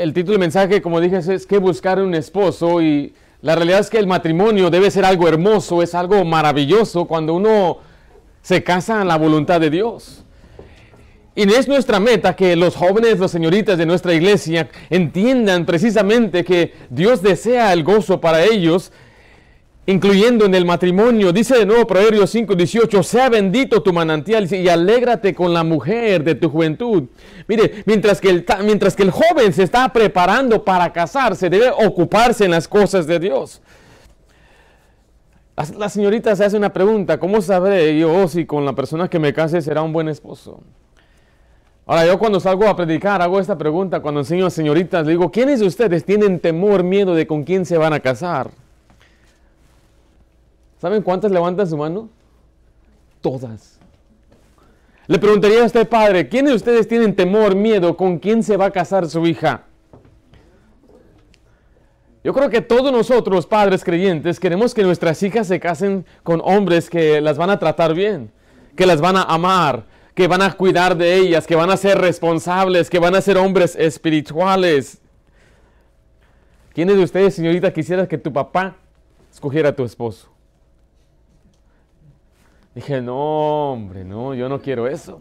el título del mensaje, como dije, es que buscar un esposo y la realidad es que el matrimonio debe ser algo hermoso, es algo maravilloso cuando uno se casa a la voluntad de Dios. Y es nuestra meta que los jóvenes, los señoritas de nuestra iglesia entiendan precisamente que Dios desea el gozo para ellos incluyendo en el matrimonio. Dice de nuevo Proverbios 18, sea bendito tu manantial y alégrate con la mujer de tu juventud. Mire, mientras que, mientras que el joven se está preparando para casarse, debe ocuparse en las cosas de Dios. La señorita se hace una pregunta, ¿cómo sabré yo si con la persona que me case será un buen esposo? Ahora, yo cuando salgo a predicar hago esta pregunta, cuando enseño a señoritas, le digo, ¿quiénes de ustedes tienen temor, miedo de con quién se van a casar? ¿Saben cuántas levantan su mano? Todas. Le preguntaría a usted, padre, ¿quiénes de ustedes tienen temor, miedo? ¿Con quién se va a casar su hija? Yo creo que todos nosotros, padres creyentes, queremos que nuestras hijas se casen con hombres que las van a tratar bien, que las van a amar, que van a cuidar de ellas, que van a ser responsables, que van a ser hombres espirituales. ¿Quiénes de ustedes, señorita, quisiera que tu papá escogiera a tu esposo? Dije, no, hombre, no, yo no quiero eso.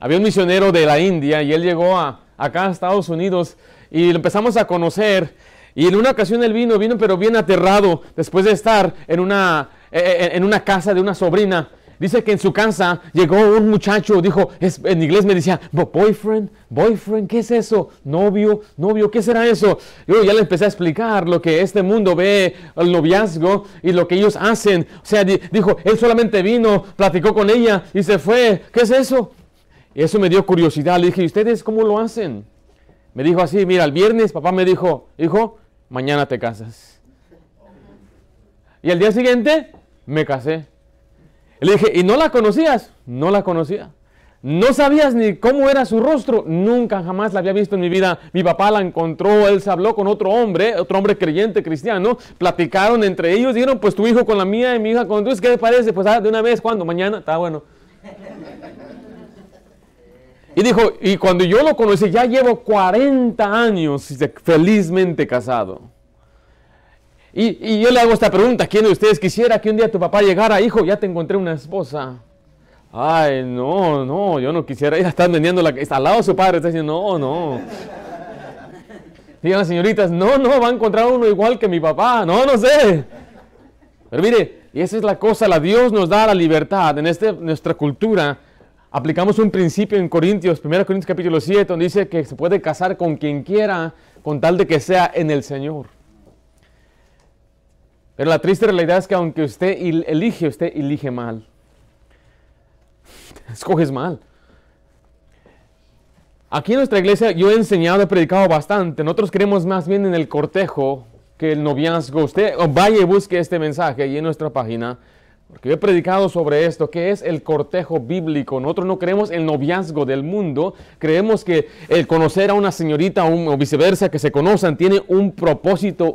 Había un misionero de la India y él llegó a, acá a Estados Unidos y lo empezamos a conocer. Y en una ocasión él vino, vino pero bien aterrado después de estar en una, eh, eh, en una casa de una sobrina Dice que en su casa llegó un muchacho, dijo, en inglés me decía, boyfriend, boyfriend, ¿qué es eso? Novio, novio, ¿qué será eso? Yo ya le empecé a explicar lo que este mundo ve, el noviazgo y lo que ellos hacen. O sea, dijo, él solamente vino, platicó con ella y se fue. ¿Qué es eso? Y eso me dio curiosidad. Le dije, ¿y ustedes cómo lo hacen? Me dijo así, mira, el viernes papá me dijo, hijo, mañana te casas. Y al día siguiente me casé. Le dije, ¿y no la conocías? No la conocía. No sabías ni cómo era su rostro. Nunca jamás la había visto en mi vida. Mi papá la encontró, él se habló con otro hombre, otro hombre creyente cristiano. Platicaron entre ellos, dijeron, pues tu hijo con la mía y mi hija con tu. ¿Qué te parece? Pues ah, de una vez, ¿cuándo? Mañana, está bueno. Y dijo, y cuando yo lo conocí, ya llevo 40 años felizmente casado. Y, yo le hago esta pregunta, ¿quién de ustedes quisiera que un día tu papá llegara, hijo, ya te encontré una esposa? Ay, no, no, yo no quisiera, ella están vendiendo la... Está al lado de su padre, está diciendo, no, no. Digan las señoritas, no, no, va a encontrar uno igual que mi papá, no, no sé. Pero mire, y esa es la cosa, la Dios nos da la libertad. En este, nuestra cultura aplicamos un principio en Corintios, 1 Corintios capítulo 7, donde dice que se puede casar con quien quiera, con tal de que sea en el Señor. Pero la triste realidad es que aunque usted elige, usted elige mal. Escoges mal. Aquí en nuestra iglesia yo he enseñado, he predicado bastante. Nosotros creemos más bien en el cortejo que el noviazgo. Usted vaya y busque este mensaje y en nuestra página porque yo he predicado sobre esto, que es el cortejo bíblico. Nosotros no creemos el noviazgo del mundo, creemos que el conocer a una señorita o viceversa que se conozcan tiene un propósito,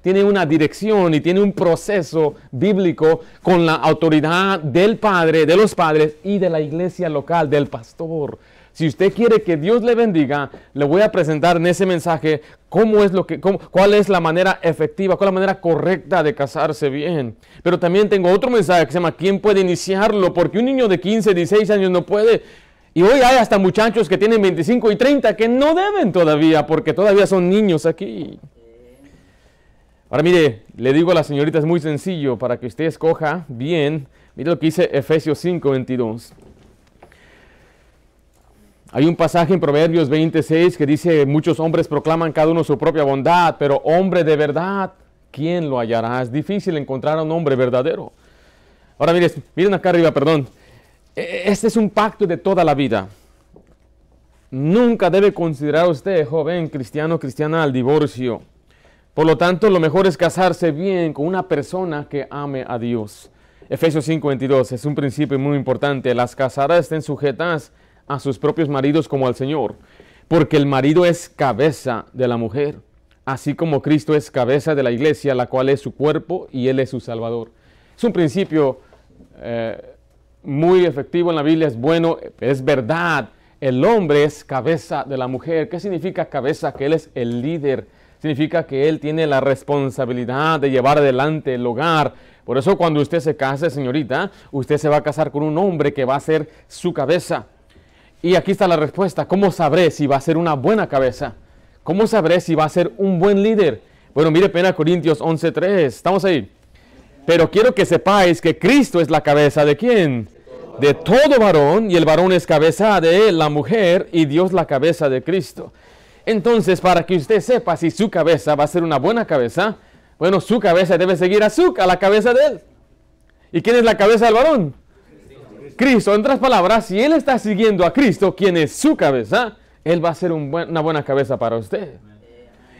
tiene una dirección y tiene un proceso bíblico con la autoridad del padre, de los padres y de la iglesia local, del pastor. Si usted quiere que Dios le bendiga, le voy a presentar en ese mensaje cómo es lo que, cuál es la manera efectiva, cuál es la manera correcta de casarse bien. Pero también tengo otro mensaje que se llama ¿Quién puede iniciarlo? Porque un niño de 15, 16 años no puede. Y hoy hay hasta muchachos que tienen 25 y 30 que no deben todavía, porque todavía son niños aquí. Ahora mire, le digo a la señorita, es muy sencillo, para que usted escoja bien, mire lo que dice Efesios 5, 22. Hay un pasaje en Proverbios 26 que dice, muchos hombres proclaman cada uno su propia bondad, pero hombre de verdad, ¿quién lo hallará? Es difícil encontrar a un hombre verdadero. Ahora miren, miren acá arriba, perdón. E, e, este es un pacto de toda la vida. Nunca debe considerar usted, joven cristiano cristiana, al divorcio. Por lo tanto, lo mejor es casarse bien con una persona que ame a Dios. Efesios 5:22 es un principio muy importante. Las casadas estén sujetas a sus propios maridos como al Señor, porque el marido es cabeza de la mujer, así como Cristo es cabeza de la iglesia, la cual es su cuerpo y Él es su Salvador. Es un principio eh, muy efectivo en la Biblia, es bueno, es verdad. El hombre es cabeza de la mujer. ¿Qué significa cabeza? Que Él es el líder. Significa que Él tiene la responsabilidad de llevar adelante el hogar, por eso cuando usted se case, señorita, usted se va a casar con un hombre que va a ser su cabeza. Y aquí está la respuesta. ¿Cómo sabré si va a ser una buena cabeza? ¿Cómo sabré si va a ser un buen líder? Bueno, mire Pena Corintios 11.3. Estamos ahí. Pero quiero que sepáis que Cristo es la cabeza de quién? De todo varón y el varón es cabeza de la mujer y Dios la cabeza de Cristo. Entonces, para que usted sepa si su cabeza va a ser una buena cabeza, bueno, su cabeza debe seguir a su, a la cabeza de él. ¿Y quién es la cabeza del varón? Cristo, en otras palabras, si él está siguiendo a Cristo, quien es su cabeza, él va a ser una buena cabeza para usted.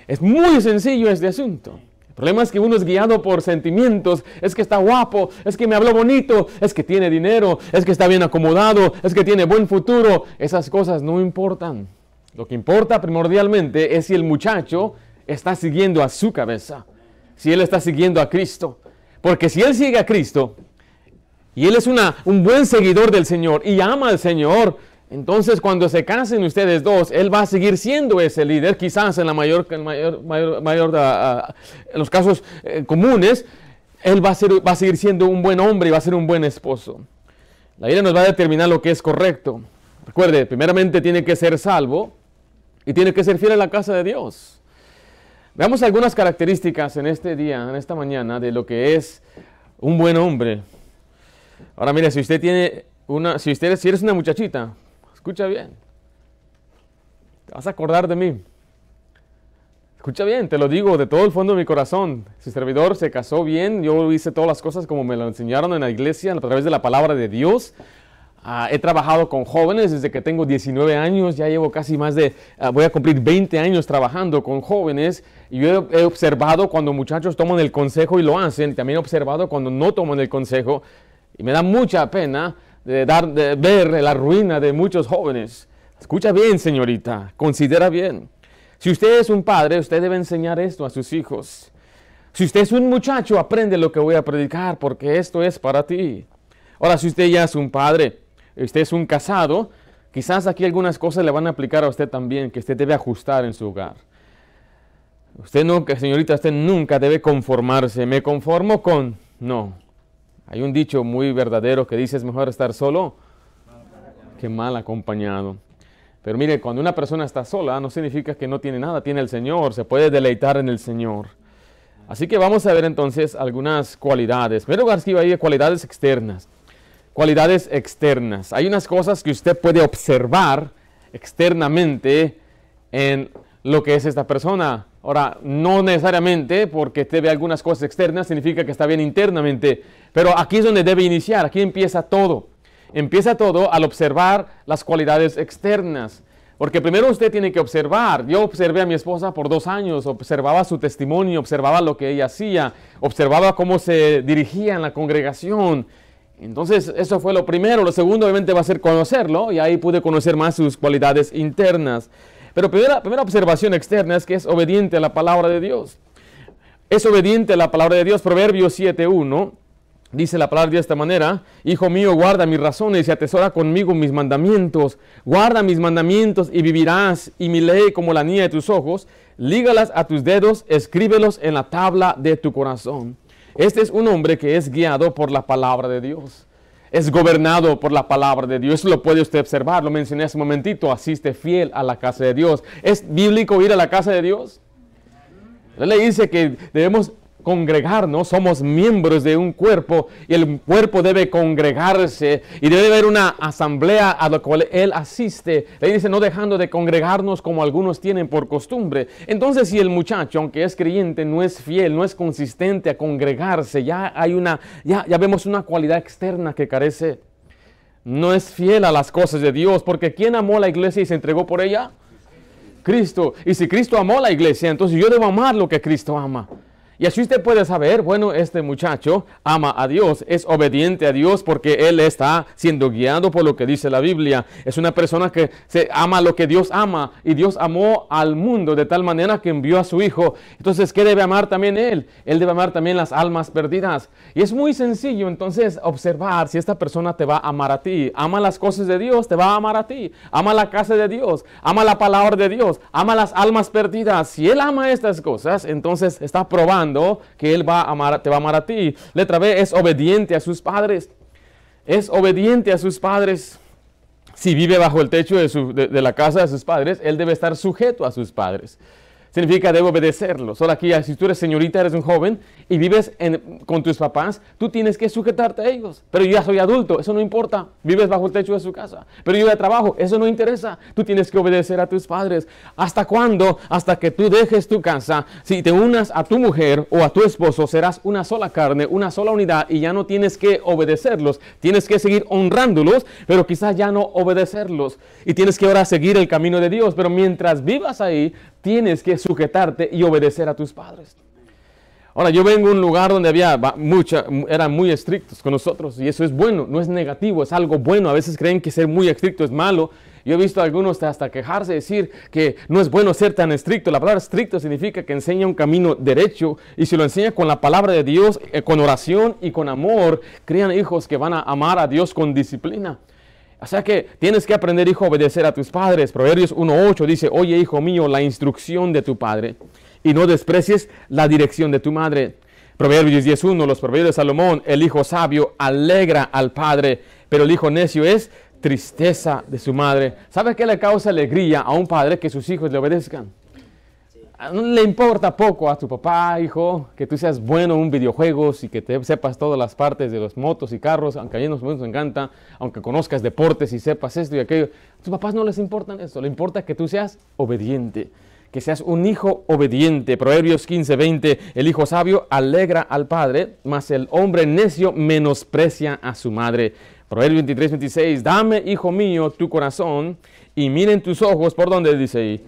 Es muy sencillo este asunto. El problema es que uno es guiado por sentimientos, es que está guapo, es que me habló bonito, es que tiene dinero, es que está bien acomodado, es que tiene buen futuro. Esas cosas no importan. Lo que importa primordialmente es si el muchacho está siguiendo a su cabeza, si él está siguiendo a Cristo. Porque si él sigue a Cristo, y él es una, un buen seguidor del Señor y ama al Señor, entonces cuando se casen ustedes dos, él va a seguir siendo ese líder, quizás en la mayor, mayor, mayor, ah, ah, en los casos eh, comunes, él va a, ser, va a seguir siendo un buen hombre y va a ser un buen esposo. La vida nos va a determinar lo que es correcto. Recuerde, primeramente tiene que ser salvo y tiene que ser fiel a la casa de Dios. Veamos algunas características en este día, en esta mañana, de lo que es un buen hombre, Ahora mire, si usted tiene una, si usted si eres una muchachita, escucha bien. Te vas a acordar de mí. Escucha bien, te lo digo de todo el fondo de mi corazón. Su servidor se casó bien, yo hice todas las cosas como me lo enseñaron en la iglesia a través de la palabra de Dios. Ah, he trabajado con jóvenes desde que tengo 19 años, ya llevo casi más de, ah, voy a cumplir 20 años trabajando con jóvenes. Y yo he, observado cuando muchachos toman el consejo y lo hacen, también he observado cuando no toman el consejo y me da mucha pena de, dar, de ver la ruina de muchos jóvenes. Escucha bien, señorita, considera bien. Si usted es un padre, usted debe enseñar esto a sus hijos. Si usted es un muchacho, aprende lo que voy a predicar, porque esto es para ti. Ahora, si usted ya es un padre, usted es un casado, quizás aquí algunas cosas le van a aplicar a usted también, que usted debe ajustar en su hogar. Usted nunca, señorita, usted nunca debe conformarse. Me conformo con, no, hay un dicho muy verdadero que dice es mejor estar solo que mal acompañado. Pero mire, cuando una persona está sola no significa que no tiene nada, tiene el Señor, se puede deleitar en el Señor. Así que vamos a ver entonces algunas cualidades. Primero garcía ir cualidades externas. Cualidades externas. Hay unas cosas que usted puede observar externamente en lo que es esta persona. Ahora, no necesariamente porque te ve algunas cosas externas significa que está bien internamente, pero aquí es donde debe iniciar, aquí empieza todo. Empieza todo al observar las cualidades externas. Porque primero usted tiene que observar. Yo observé a mi esposa por dos años, observaba su testimonio, observaba lo que ella hacía, observaba cómo se dirigía en la congregación. Entonces, eso fue lo primero. Lo segundo, obviamente, va a ser conocerlo y ahí pude conocer más sus cualidades internas. Pero primera, primera observación externa es que es obediente a la palabra de Dios. Es obediente a la palabra de Dios. Proverbios 7.1 dice la palabra de esta manera. Hijo mío, guarda mis razones y atesora conmigo mis mandamientos. Guarda mis mandamientos y vivirás, y mi ley como la niña de tus ojos. Lígalas a tus dedos, escríbelos en la tabla de tu corazón. Este es un hombre que es guiado por la palabra de Dios es gobernado por la palabra de Dios. Eso Lo puede usted observar, lo mencioné hace un momentito, asiste fiel a la casa de Dios. ¿Es bíblico ir a la casa de Dios? Él le dice que debemos congregarnos, somos miembros de un cuerpo y el cuerpo debe congregarse y debe haber una asamblea a la cual él asiste. Le dice, no dejando de congregarnos como algunos tienen por costumbre. Entonces, si el muchacho, aunque es creyente, no es fiel, no es consistente a congregarse, ya hay una, ya, ya vemos una cualidad externa que carece. No es fiel a las cosas de Dios, porque ¿quién amó la iglesia y se entregó por ella? Cristo. Y si Cristo amó la iglesia, entonces yo debo amar lo que Cristo ama. Y así usted puede saber, bueno, este muchacho ama a Dios, es obediente a Dios porque él está siendo guiado por lo que dice la Biblia. Es una persona que se ama lo que Dios ama y Dios amó al mundo de tal manera que envió a su hijo. Entonces, ¿qué debe amar también él? Él debe amar también las almas perdidas. Y es muy sencillo entonces observar si esta persona te va a amar a ti. Ama las cosas de Dios, te va a amar a ti. Ama la casa de Dios, ama la palabra de Dios, ama las almas perdidas. Si él ama estas cosas, entonces está probando que Él va a amar, te va a amar a ti. Letra B, es obediente a sus padres. Es obediente a sus padres. Si vive bajo el techo de, de la casa de sus padres, Él debe estar sujeto a sus padres significa debo obedecerlo. Solo aquí, si tú eres señorita, eres un joven y vives con tus papás, tú tienes que sujetarte a ellos. Pero yo ya soy adulto, eso no importa. Vives bajo el techo de su casa. Pero yo de trabajo, eso no interesa. Tú tienes que obedecer a tus padres. ¿Hasta cuándo? Hasta que tú dejes tu casa. Si te unas a tu mujer o a tu esposo, serás una sola carne, una sola unidad y ya no tienes que obedecerlos. Tienes que seguir honrándolos, pero quizás ya no obedecerlos. Y tienes que ahora seguir el camino de Dios. Pero mientras vivas ahí, tienes que sujetarte y obedecer a tus padres. Ahora, yo vengo a un lugar donde había mucha, eran muy estrictos con nosotros y eso es bueno, no es negativo, es algo bueno. A veces creen que ser muy estricto es malo. Yo he visto a algunos hasta quejarse, decir que no es bueno ser tan estricto. La palabra estricto significa que enseña un camino derecho y si lo enseña con la palabra de Dios, eh, con oración y con amor, crean hijos que van a amar a Dios con disciplina. O sea que tienes que aprender, hijo, a obedecer a tus padres. Proverbios 1.8 dice, oye, hijo mío, la instrucción de tu padre y no desprecies la dirección de tu madre. Proverbios 10.1, los proverbios de Salomón, el hijo sabio alegra al padre, pero el hijo necio es tristeza de su madre. ¿Sabe qué le causa alegría a un padre que sus hijos le obedezcan? Ah, le importa poco a tu papá, hijo, que tú seas bueno en videojuegos y que te sepas todas las partes de los motos y carros, aunque a ellos nos encanta, aunque conozcas deportes y sepas esto y aquello. A tus papás no les importa eso, le importa que tú seas obediente, que seas un hijo obediente. Proverbios 15, 20, el hijo sabio alegra al padre, mas el hombre necio menosprecia a su madre. Proverbios 23, 26, dame, hijo mío, tu corazón y miren tus ojos, ¿por dónde dice ahí?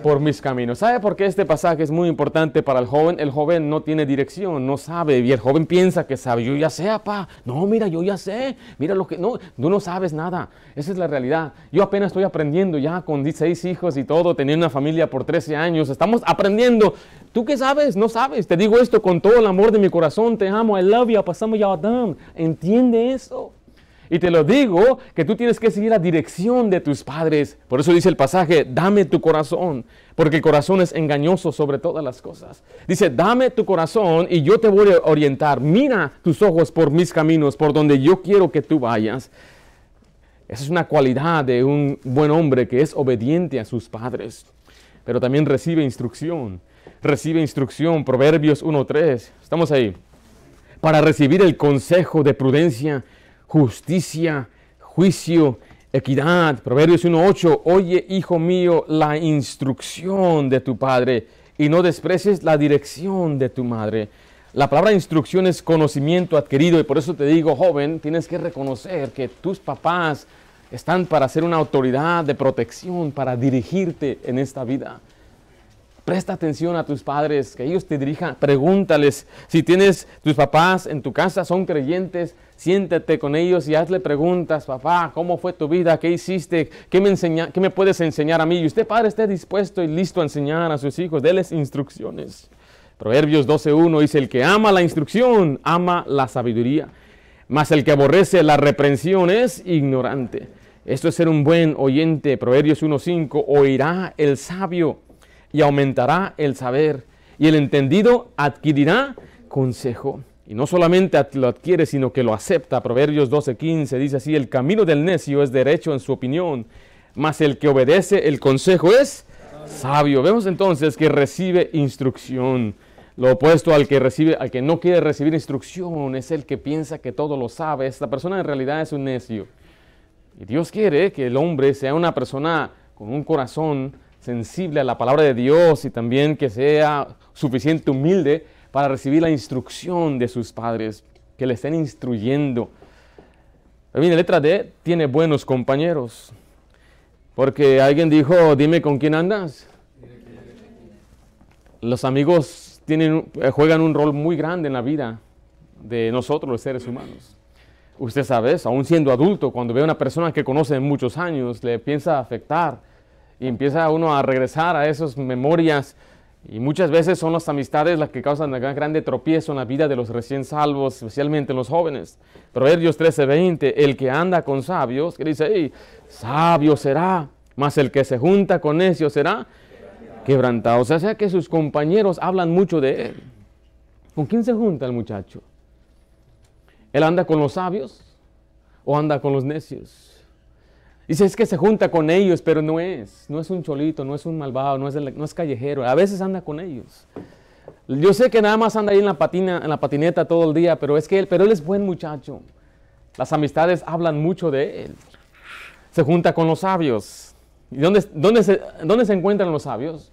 por mis caminos. ¿Sabe por qué este pasaje es muy importante para el joven? El joven no tiene dirección, no sabe, y el joven piensa que sabe, yo ya sé, papá, no, mira, yo ya sé, mira lo que, no, tú no sabes nada, esa es la realidad. Yo apenas estoy aprendiendo ya con 16 hijos y todo, teniendo una familia por 13 años, estamos aprendiendo. ¿Tú qué sabes? No sabes, te digo esto con todo el amor de mi corazón, te amo, I love you, pasamos ya, Entiende eso. Y te lo digo que tú tienes que seguir la dirección de tus padres. Por eso dice el pasaje, dame tu corazón, porque el corazón es engañoso sobre todas las cosas. Dice, dame tu corazón y yo te voy a orientar. Mira tus ojos por mis caminos, por donde yo quiero que tú vayas. Esa es una cualidad de un buen hombre que es obediente a sus padres, pero también recibe instrucción. Recibe instrucción, Proverbios 1.3. Estamos ahí. Para recibir el consejo de prudencia justicia, juicio, equidad. Proverbios 1.8, oye, hijo mío, la instrucción de tu padre y no desprecies la dirección de tu madre. La palabra instrucción es conocimiento adquirido y por eso te digo, joven, tienes que reconocer que tus papás están para ser una autoridad de protección, para dirigirte en esta vida. Presta atención a tus padres, que ellos te dirijan. Pregúntales. Si tienes tus papás en tu casa, son creyentes, siéntate con ellos y hazle preguntas. Papá, ¿cómo fue tu vida? ¿Qué hiciste? ¿Qué me, enseña, qué me puedes enseñar a mí? Y usted, padre, esté dispuesto y listo a enseñar a sus hijos. Deles instrucciones. Proverbios 12.1 dice, el que ama la instrucción, ama la sabiduría. Mas el que aborrece la reprensión es ignorante. Esto es ser un buen oyente. Proverbios 1.5, oirá el sabio y aumentará el saber, y el entendido adquirirá consejo. Y no solamente lo adquiere, sino que lo acepta. Proverbios 12:15 dice así, el camino del necio es derecho en su opinión, mas el que obedece el consejo es sabio. Vemos entonces que recibe instrucción. Lo opuesto al que recibe, al que no quiere recibir instrucción, es el que piensa que todo lo sabe. Esta persona en realidad es un necio. Y Dios quiere que el hombre sea una persona con un corazón sensible a la palabra de Dios y también que sea suficiente humilde para recibir la instrucción de sus padres, que le estén instruyendo. Bien, la letra D tiene buenos compañeros, porque alguien dijo, dime con quién andas. Los amigos eh, juegan un rol muy grande en la vida de nosotros los seres humanos. Usted sabe, aún siendo adulto, cuando ve a una persona que conoce en muchos años, le piensa afectar y empieza uno a regresar a esas memorias. Y muchas veces son las amistades las que causan el gran tropiezo en la vida de los recién salvos, especialmente los jóvenes. Proverbios 13:20, el que anda con sabios, que dice, sabio será, mas el que se junta con necios será quebrantado. O sea, sea que sus compañeros hablan mucho de él. ¿Con quién se junta el muchacho? ¿Él anda con los sabios o anda con los necios? Dice, es que se junta con ellos, pero no es. No es un cholito, no es un malvado, no es, no es callejero. A veces anda con ellos. Yo sé que nada más anda ahí en la, patina, en la patineta todo el día, pero es que él, pero él es buen muchacho. Las amistades hablan mucho de él. Se junta con los sabios. ¿Y dónde, dónde, se, dónde se encuentran los sabios?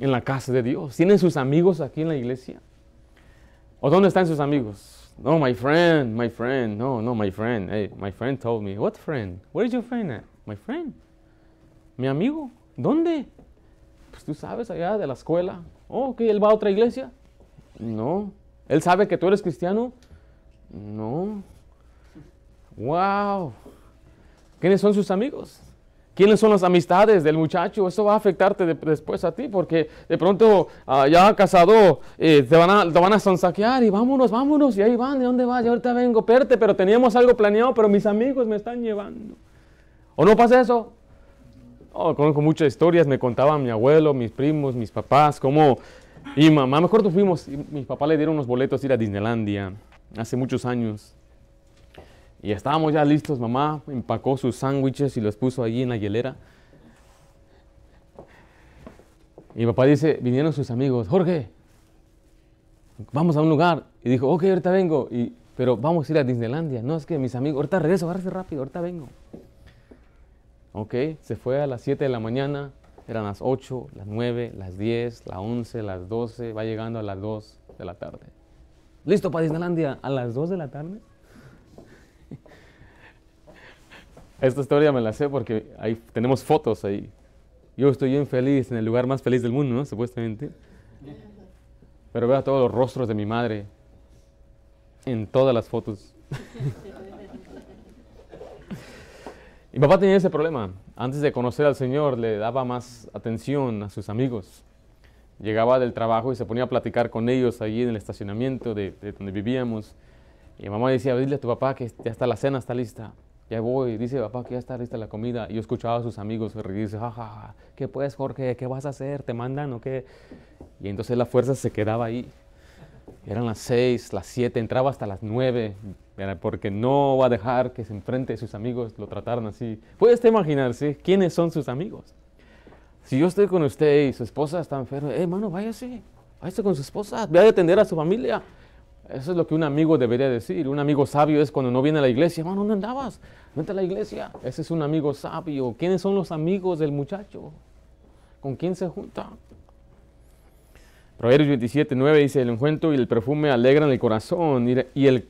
En la casa de Dios. ¿Tienen sus amigos aquí en la iglesia? ¿O dónde están sus amigos? No, my friend, my friend. No, no, my friend. Hey, my friend told me. What friend? Where is your friend at? My friend. Mi amigo. ¿Dónde? Pues tú sabes, allá de la escuela. Oh, ok, él va a otra iglesia. No. ¿Él sabe que tú eres cristiano? No. Wow. ¿Quiénes son sus amigos? quiénes son las amistades del muchacho, eso va a afectarte después a ti, porque de pronto ah, ya casado eh, te, van a, te van a sonsaquear y vámonos, vámonos, y ahí van, ¿de dónde vas? Yo ahorita vengo, perte, pero teníamos algo planeado, pero mis amigos me están llevando. ¿O no pasa eso? conozco muchas historias, me contaban mi abuelo, mis primos, mis papás, cómo... Y mamá, Mejor tú fuimos, y mis papás le dieron unos boletos a ir a Disneylandia hace muchos años. Y estábamos ya listos, mamá empacó sus sándwiches y los puso allí en la hielera. Y papá dice, vinieron sus amigos, Jorge, vamos a un lugar. Y dijo, ok, ahorita vengo, y, pero vamos a ir a Disneylandia. No, es que mis amigos, ahorita regreso, agárrese rápido, ahorita vengo. Ok, se fue a las 7 de la mañana, eran las 8, las 9, las 10, las 11, las 12, va llegando a las 2 de la tarde. ¿Listo para Disneylandia? ¿A las 2 de la tarde? Esta historia me la sé porque ahí tenemos fotos ahí. Yo estoy infeliz en el lugar más feliz del mundo, ¿no? Supuestamente. Pero veo a todos los rostros de mi madre en todas las fotos. mi papá tenía ese problema. Antes de conocer al Señor, le daba más atención a sus amigos. Llegaba del trabajo y se ponía a platicar con ellos allí en el estacionamiento de, donde vivíamos. Y mi mamá decía, dile a tu papá que ya está la cena, está lista ya voy, dice papá que ya está lista la comida. Y yo escuchaba a sus amigos reírse, jajaja, ja, ¿qué puedes, Jorge? ¿Qué vas a hacer? ¿Te mandan o qué? Y entonces la fuerza se quedaba ahí. Eran las seis, las siete, entraba hasta las nueve, porque no va a dejar que se enfrente sus amigos, lo trataran así. Puedes te imaginar, ¿Quiénes son sus amigos? Si yo estoy con usted y su esposa está enferma, eh, hermano, váyase, váyase con su esposa, vaya a atender a su familia. Eso es lo que un amigo debería decir. Un amigo sabio es cuando no viene a la iglesia. no ¿dónde andabas? Vente a la iglesia. Ese es un amigo sabio. ¿Quiénes son los amigos del muchacho? ¿Con quién se junta? Proverbios 27, 9 dice, el encuentro y el perfume alegran el corazón y el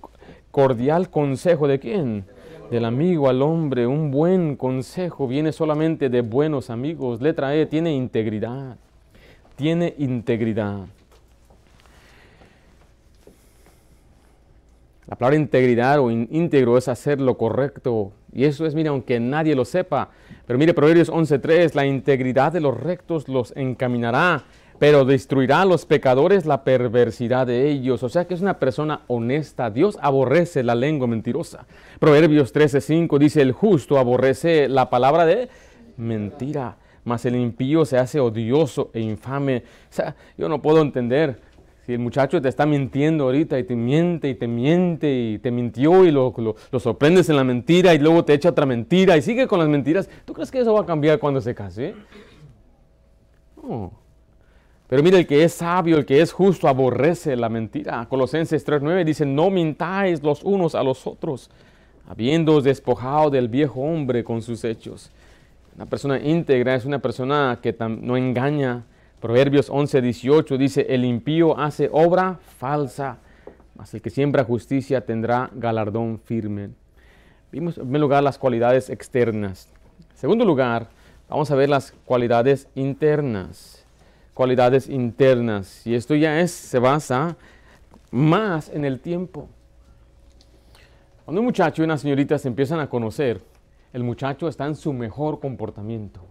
cordial consejo de quién? Del amigo al hombre. Un buen consejo viene solamente de buenos amigos. Letra E tiene integridad. Tiene integridad. La palabra integridad o íntegro es hacer lo correcto. Y eso es, mire, aunque nadie lo sepa. Pero mire, Proverbios 11.3, la integridad de los rectos los encaminará, pero destruirá a los pecadores la perversidad de ellos. O sea que es una persona honesta. Dios aborrece la lengua mentirosa. Proverbios 13.5 dice, el justo aborrece la palabra de mentira, mas el impío se hace odioso e infame. O sea, yo no puedo entender si el muchacho te está mintiendo ahorita y te miente y te miente y te mintió y lo, lo, sorprendes en la mentira y luego te echa otra mentira y sigue con las mentiras, ¿tú crees que eso va a cambiar cuando se case? No. Pero mira, el que es sabio, el que es justo, aborrece la mentira. Colosenses 3.9 dice, no mintáis los unos a los otros, habiendo despojado del viejo hombre con sus hechos. Una persona íntegra es una persona que no engaña, Proverbios 11, 18 dice, el impío hace obra falsa, mas el que siembra justicia tendrá galardón firme. Vimos en primer lugar las cualidades externas. En segundo lugar, vamos a ver las cualidades internas. Cualidades internas. Y esto ya es, se basa más en el tiempo. Cuando un muchacho y una señorita se empiezan a conocer, el muchacho está en su mejor comportamiento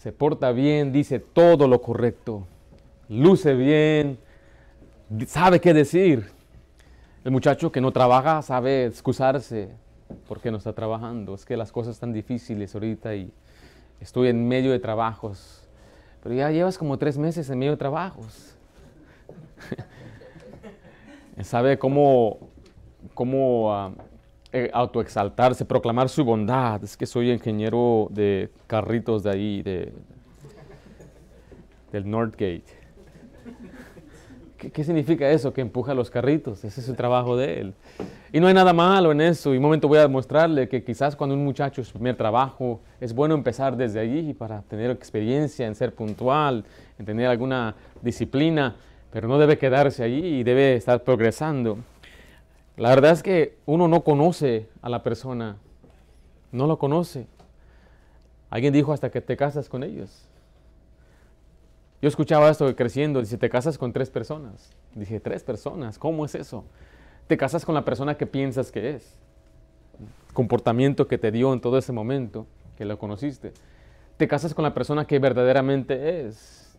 se porta bien, dice todo lo correcto, luce bien, sabe qué decir. El muchacho que no trabaja sabe excusarse porque no está trabajando. Es que las cosas están difíciles ahorita y estoy en medio de trabajos. Pero ya llevas como tres meses en medio de trabajos. sabe cómo, ah, eh, autoexaltarse, proclamar su bondad. Es que soy ingeniero de carritos de ahí, de, del Northgate. ¿Qué, ¿Qué significa eso? Que empuja los carritos. Ese es el trabajo de él. Y no hay nada malo en eso. Y un momento voy a demostrarle que quizás cuando un muchacho es su primer trabajo, es bueno empezar desde allí para tener experiencia en ser puntual, en tener alguna disciplina, pero no debe quedarse allí y debe estar progresando. La verdad es que uno no conoce a la persona, no lo conoce. Alguien dijo hasta que te casas con ellos. Yo escuchaba esto creciendo, dice, te casas con tres personas. Dije, tres personas, ¿cómo es eso? Te casas con la persona que piensas que es. comportamiento que te dio en todo ese momento, que lo conociste. Te casas con la persona que verdaderamente es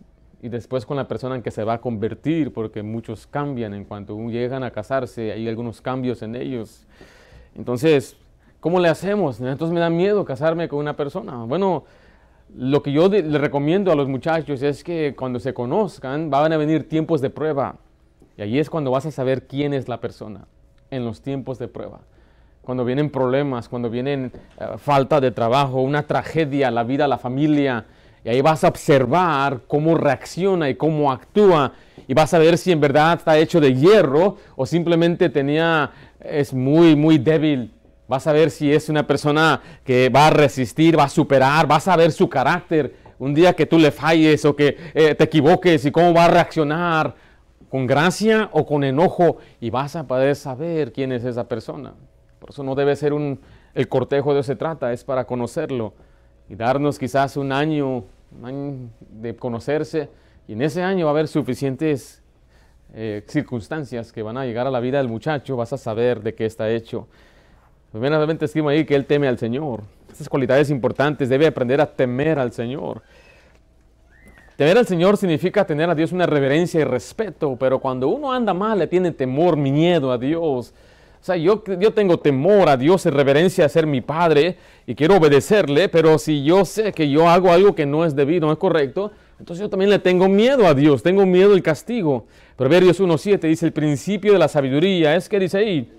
y después con la persona en que se va a convertir, porque muchos cambian en cuanto llegan a casarse, hay algunos cambios en ellos. Entonces, ¿cómo le hacemos? Entonces me da miedo casarme con una persona. Bueno, lo que yo le recomiendo a los muchachos es que cuando se conozcan van a venir tiempos de prueba. Y ahí es cuando vas a saber quién es la persona, en los tiempos de prueba. Cuando vienen problemas, cuando vienen eh, falta de trabajo, una tragedia, la vida, la familia, y ahí vas a observar cómo reacciona y cómo actúa. Y vas a ver si en verdad está hecho de hierro o simplemente tenía, es muy, muy débil. Vas a ver si es una persona que va a resistir, va a superar, vas a ver su carácter. Un día que tú le falles o que eh, te equivoques y cómo va a reaccionar con gracia o con enojo y vas a poder saber quién es esa persona. Por eso no debe ser un, el cortejo de eso se trata, es para conocerlo y darnos quizás un año, de conocerse y en ese año va a haber suficientes eh, circunstancias que van a llegar a la vida del muchacho, vas a saber de qué está hecho. Primeramente estima ahí que él teme al Señor. Estas cualidades importantes, debe aprender a temer al Señor. Temer al Señor significa tener a Dios una reverencia y respeto, pero cuando uno anda mal le tiene temor, miedo a Dios. O sea, yo, yo tengo temor a Dios y reverencia a ser mi padre y quiero obedecerle, pero si yo sé que yo hago algo que no es debido, no es correcto, entonces yo también le tengo miedo a Dios, tengo miedo al castigo. Proverbios 1.7 dice, el principio de la sabiduría es que dice ahí,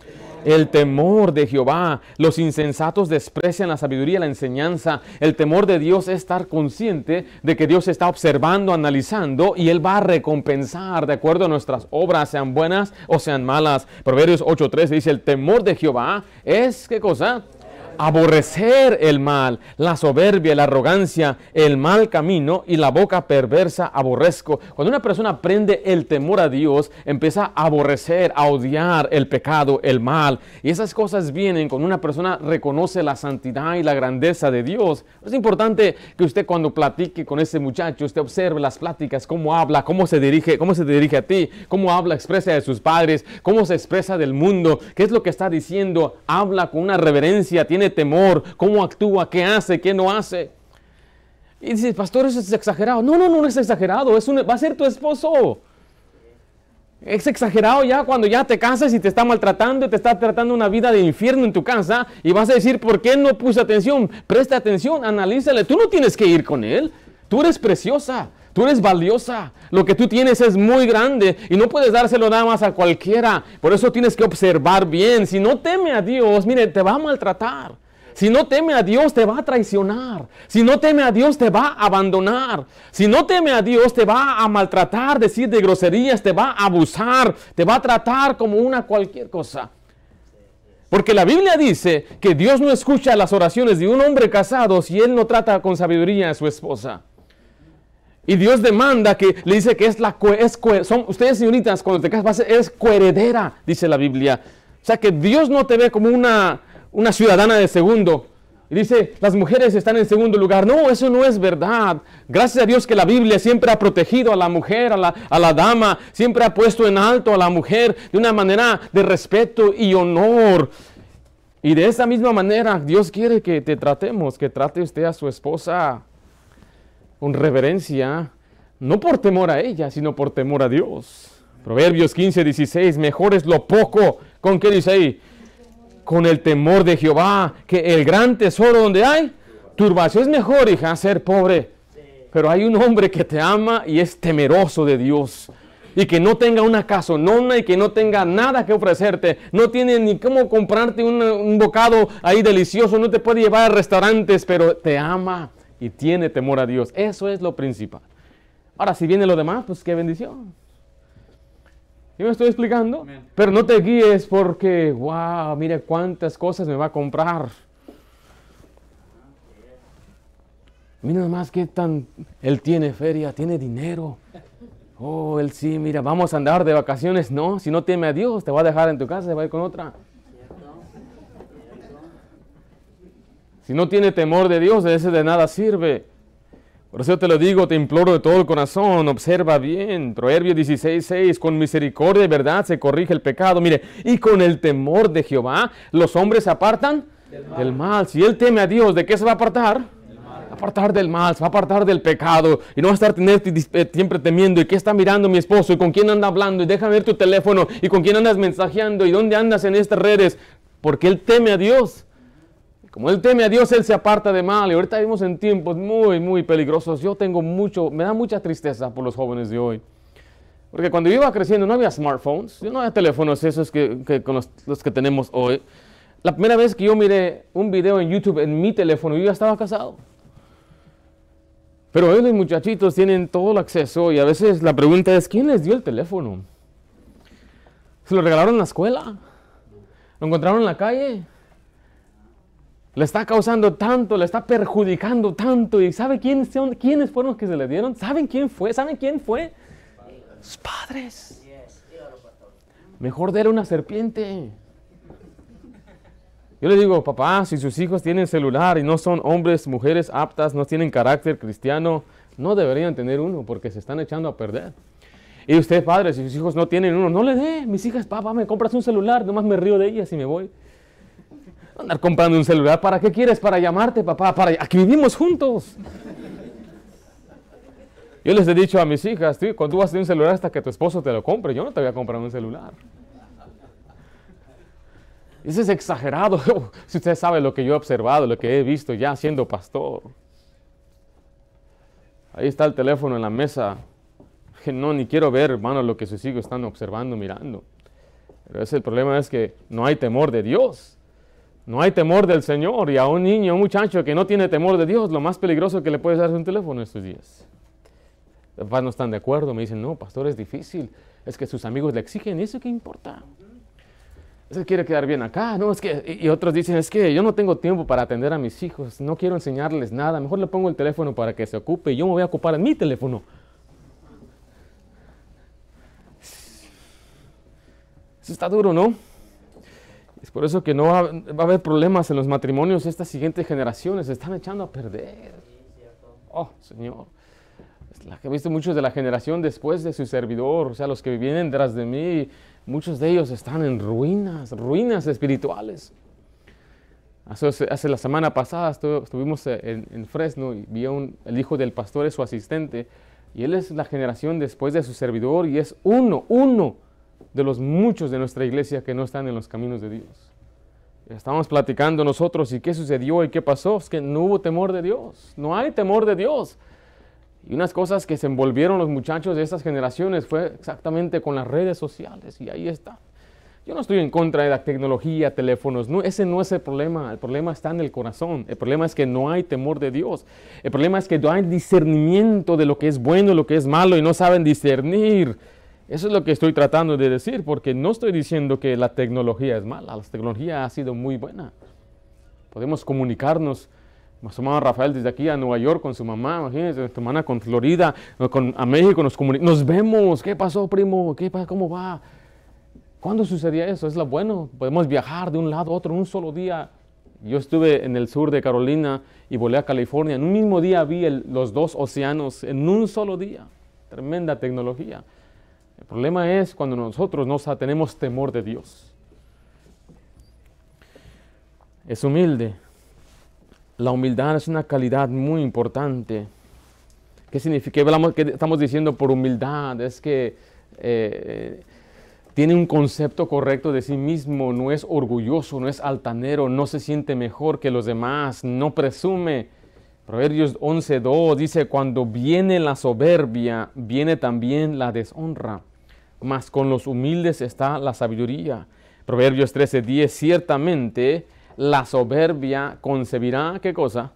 el temor de Jehová. Los insensatos desprecian la sabiduría, la enseñanza. El temor de Dios es estar consciente de que Dios está observando, analizando y Él va a recompensar de acuerdo a nuestras obras, sean buenas o sean malas. Proverbios 8.3 dice, el temor de Jehová es, ¿qué cosa? aborrecer el mal, la soberbia, la arrogancia, el mal camino y la boca perversa aborrezco. Cuando una persona aprende el temor a Dios, empieza a aborrecer, a odiar el pecado, el mal. Y esas cosas vienen cuando una persona reconoce la santidad y la grandeza de Dios. Es importante que usted cuando platique con ese muchacho, usted observe las pláticas, cómo habla, cómo se dirige, cómo se dirige a ti, cómo habla, expresa de sus padres, cómo se expresa del mundo, qué es lo que está diciendo, habla con una reverencia, tiene temor, cómo actúa, qué hace, qué no hace. Y dices, pastor, eso es exagerado. No, no, no, no es exagerado, es va a ser tu esposo. Es exagerado ya cuando ya te casas y te está maltratando y te está tratando una vida de infierno en tu casa y vas a decir, ¿por qué no puse atención? Presta atención, analízale. Tú no tienes que ir con él. Tú eres preciosa, tú eres valiosa. Lo que tú tienes es muy grande y no puedes dárselo nada más a cualquiera. Por eso tienes que observar bien. Si no teme a Dios, mire, te va a maltratar. Si no teme a Dios, te va a traicionar. Si no teme a Dios, te va a abandonar. Si no teme a Dios, te va a maltratar, decir de groserías, te va a abusar, te va a tratar como una cualquier cosa. Porque la Biblia dice que Dios no escucha las oraciones de un hombre casado si él no trata con sabiduría a su esposa. Y Dios demanda que le dice que es la es, son ustedes señoritas cuando te casas es coheredera, dice la Biblia. O sea que Dios no te ve como una una ciudadana de segundo. Y dice, las mujeres están en segundo lugar. No, eso no es verdad. Gracias a Dios que la Biblia siempre ha protegido a la mujer, a la, a la dama, siempre ha puesto en alto a la mujer de una manera de respeto y honor. Y de esa misma manera, Dios quiere que te tratemos, que trate usted a su esposa con reverencia, no por temor a ella, sino por temor a Dios. Proverbios 15, 16, mejor es lo poco, ¿con qué dice ahí? Con el temor de Jehová, que el gran tesoro donde hay, turbación es mejor, hija, ser pobre. Pero hay un hombre que te ama y es temeroso de Dios y que no tenga una casonona y que no tenga nada que ofrecerte. No tiene ni cómo comprarte un, un, bocado ahí delicioso, no te puede llevar a restaurantes, pero te ama y tiene temor a Dios. Eso es lo principal. Ahora, si viene lo demás, pues qué bendición. ¿Yo me estoy explicando? Pero no te guíes porque, wow, mira cuántas cosas me va a comprar. Mira nada más qué tan... Él tiene feria, tiene dinero. Oh, él sí, mira, vamos a andar de vacaciones. No, si no teme a Dios, te va a dejar en tu casa, se va a ir con otra. Si no tiene temor de Dios, de ese de nada sirve. Por eso te lo digo, te imploro de todo el corazón, observa bien. Proverbio 16:6, con misericordia y verdad se corrige el pecado. Mire, y con el temor de Jehová, los hombres se apartan del mal. Si él teme a Dios, ¿de qué se va a apartar? apartar del mal, se va a apartar del pecado y no va a estar eh, siempre temiendo y qué está mirando mi esposo y con quién anda hablando y déjame ver tu teléfono y con quién andas mensajeando y dónde andas en estas redes, porque él teme a Dios. Como él teme a Dios, él se aparta de mal. Y ahorita vivimos en tiempos muy, muy peligrosos. Yo tengo mucho, me da mucha tristeza por los jóvenes de hoy. Porque cuando yo iba creciendo no había smartphones, yo no había teléfonos esos que, que con los, que tenemos hoy. La primera vez que yo miré un video en YouTube en mi teléfono, yo ya estaba casado. Pero hoy los muchachitos tienen todo el acceso y a veces la pregunta es, ¿quién les dio el teléfono? ¿Se lo regalaron en la escuela? ¿Lo encontraron en la calle? Le está causando tanto, le está perjudicando tanto. ¿Y sabe quiénes quiénes fueron los que se le dieron? ¿Saben quién fue? ¿Saben quién fue? Sus padres. Mejor dar una serpiente. Yo le digo, papá, si sus hijos tienen celular y no son hombres, mujeres aptas, no tienen carácter cristiano, no deberían tener uno porque se están echando a perder. Y usted, padre, si sus hijos no tienen uno, no le dé. Mis hijas, papá, me compras un celular, nomás me río de ellas y me voy. Andar comprando un celular, ¿para qué quieres? Para llamarte, papá. Para... Aquí vivimos juntos. Yo les he dicho a mis hijas, cuando tú vas a tener un celular hasta que tu esposo te lo compre, yo no te voy a comprar un celular. Eso es exagerado. si usted sabe lo que yo he observado, lo que he visto ya siendo pastor. Ahí está el teléfono en la mesa. no, ni quiero ver, hermano, lo que sus hijos están observando, mirando. Pero ese, el problema es que no hay temor de Dios. No hay temor del Señor y a un niño, un muchacho que no tiene temor de Dios, lo más peligroso que le puede dar es un teléfono estos días. Los no están de acuerdo, me dicen, no, pastor, es difícil, es que sus amigos le exigen, eso qué importa? Ese quiere quedar bien acá, no, es que, y otros dicen, es que yo no tengo tiempo para atender a mis hijos, no quiero enseñarles nada, mejor le pongo el teléfono para que se ocupe y yo me voy a ocupar en mi teléfono. Eso está duro, ¿no? Es por eso que no va, a haber problemas en los matrimonios. Estas siguientes generaciones se están echando a perder. Oh, Señor. La que he visto muchos de la generación después de su servidor, o sea, los que vienen detrás de mí, muchos de ellos están en ruinas, ruinas espirituales. Hace, la semana pasada estuvimos en, Fresno y vi a un, el hijo del pastor es su asistente, y él es la generación después de su servidor y es uno, uno de los muchos de nuestra iglesia que no están en los caminos de Dios. Estábamos platicando nosotros y qué sucedió y qué pasó. Es que no hubo temor de Dios. No hay temor de Dios. Y unas cosas que se envolvieron los muchachos de estas generaciones fue exactamente con las redes sociales. Y ahí está. Yo no estoy en contra de la tecnología, teléfonos. ese no es el problema. El problema está en el corazón. El problema es que no hay temor de Dios. El problema es que no hay discernimiento de lo que es bueno y lo que es malo y no saben discernir. Eso es lo que estoy tratando de decir, porque no estoy diciendo que la tecnología es mala, la tecnología ha sido muy buena. Podemos comunicarnos. o menos, Rafael desde aquí a Nueva York con su mamá, imagínense, su hermana con Florida, con, a México, nos Nos vemos, ¿qué pasó, primo? ¿Qué pasa? ¿Cómo va? ¿Cuándo sucedía eso? Es lo bueno. Podemos viajar de un lado a otro en un solo día. Yo estuve en el sur de Carolina y volé a California. En un mismo día vi los dos océanos en un solo día. Tremenda tecnología. El problema es cuando nosotros no tenemos temor de Dios. Es humilde. La humildad es una calidad muy importante. ¿Qué significa? que estamos diciendo por humildad? Es que eh, tiene un concepto correcto de sí mismo, no es orgulloso, no es altanero, no se siente mejor que los demás, no presume. Proverbios 11.2 dice, cuando viene la soberbia, viene también la deshonra más con los humildes está la sabiduría. Proverbios 13:10, ciertamente la soberbia concebirá, ¿qué cosa?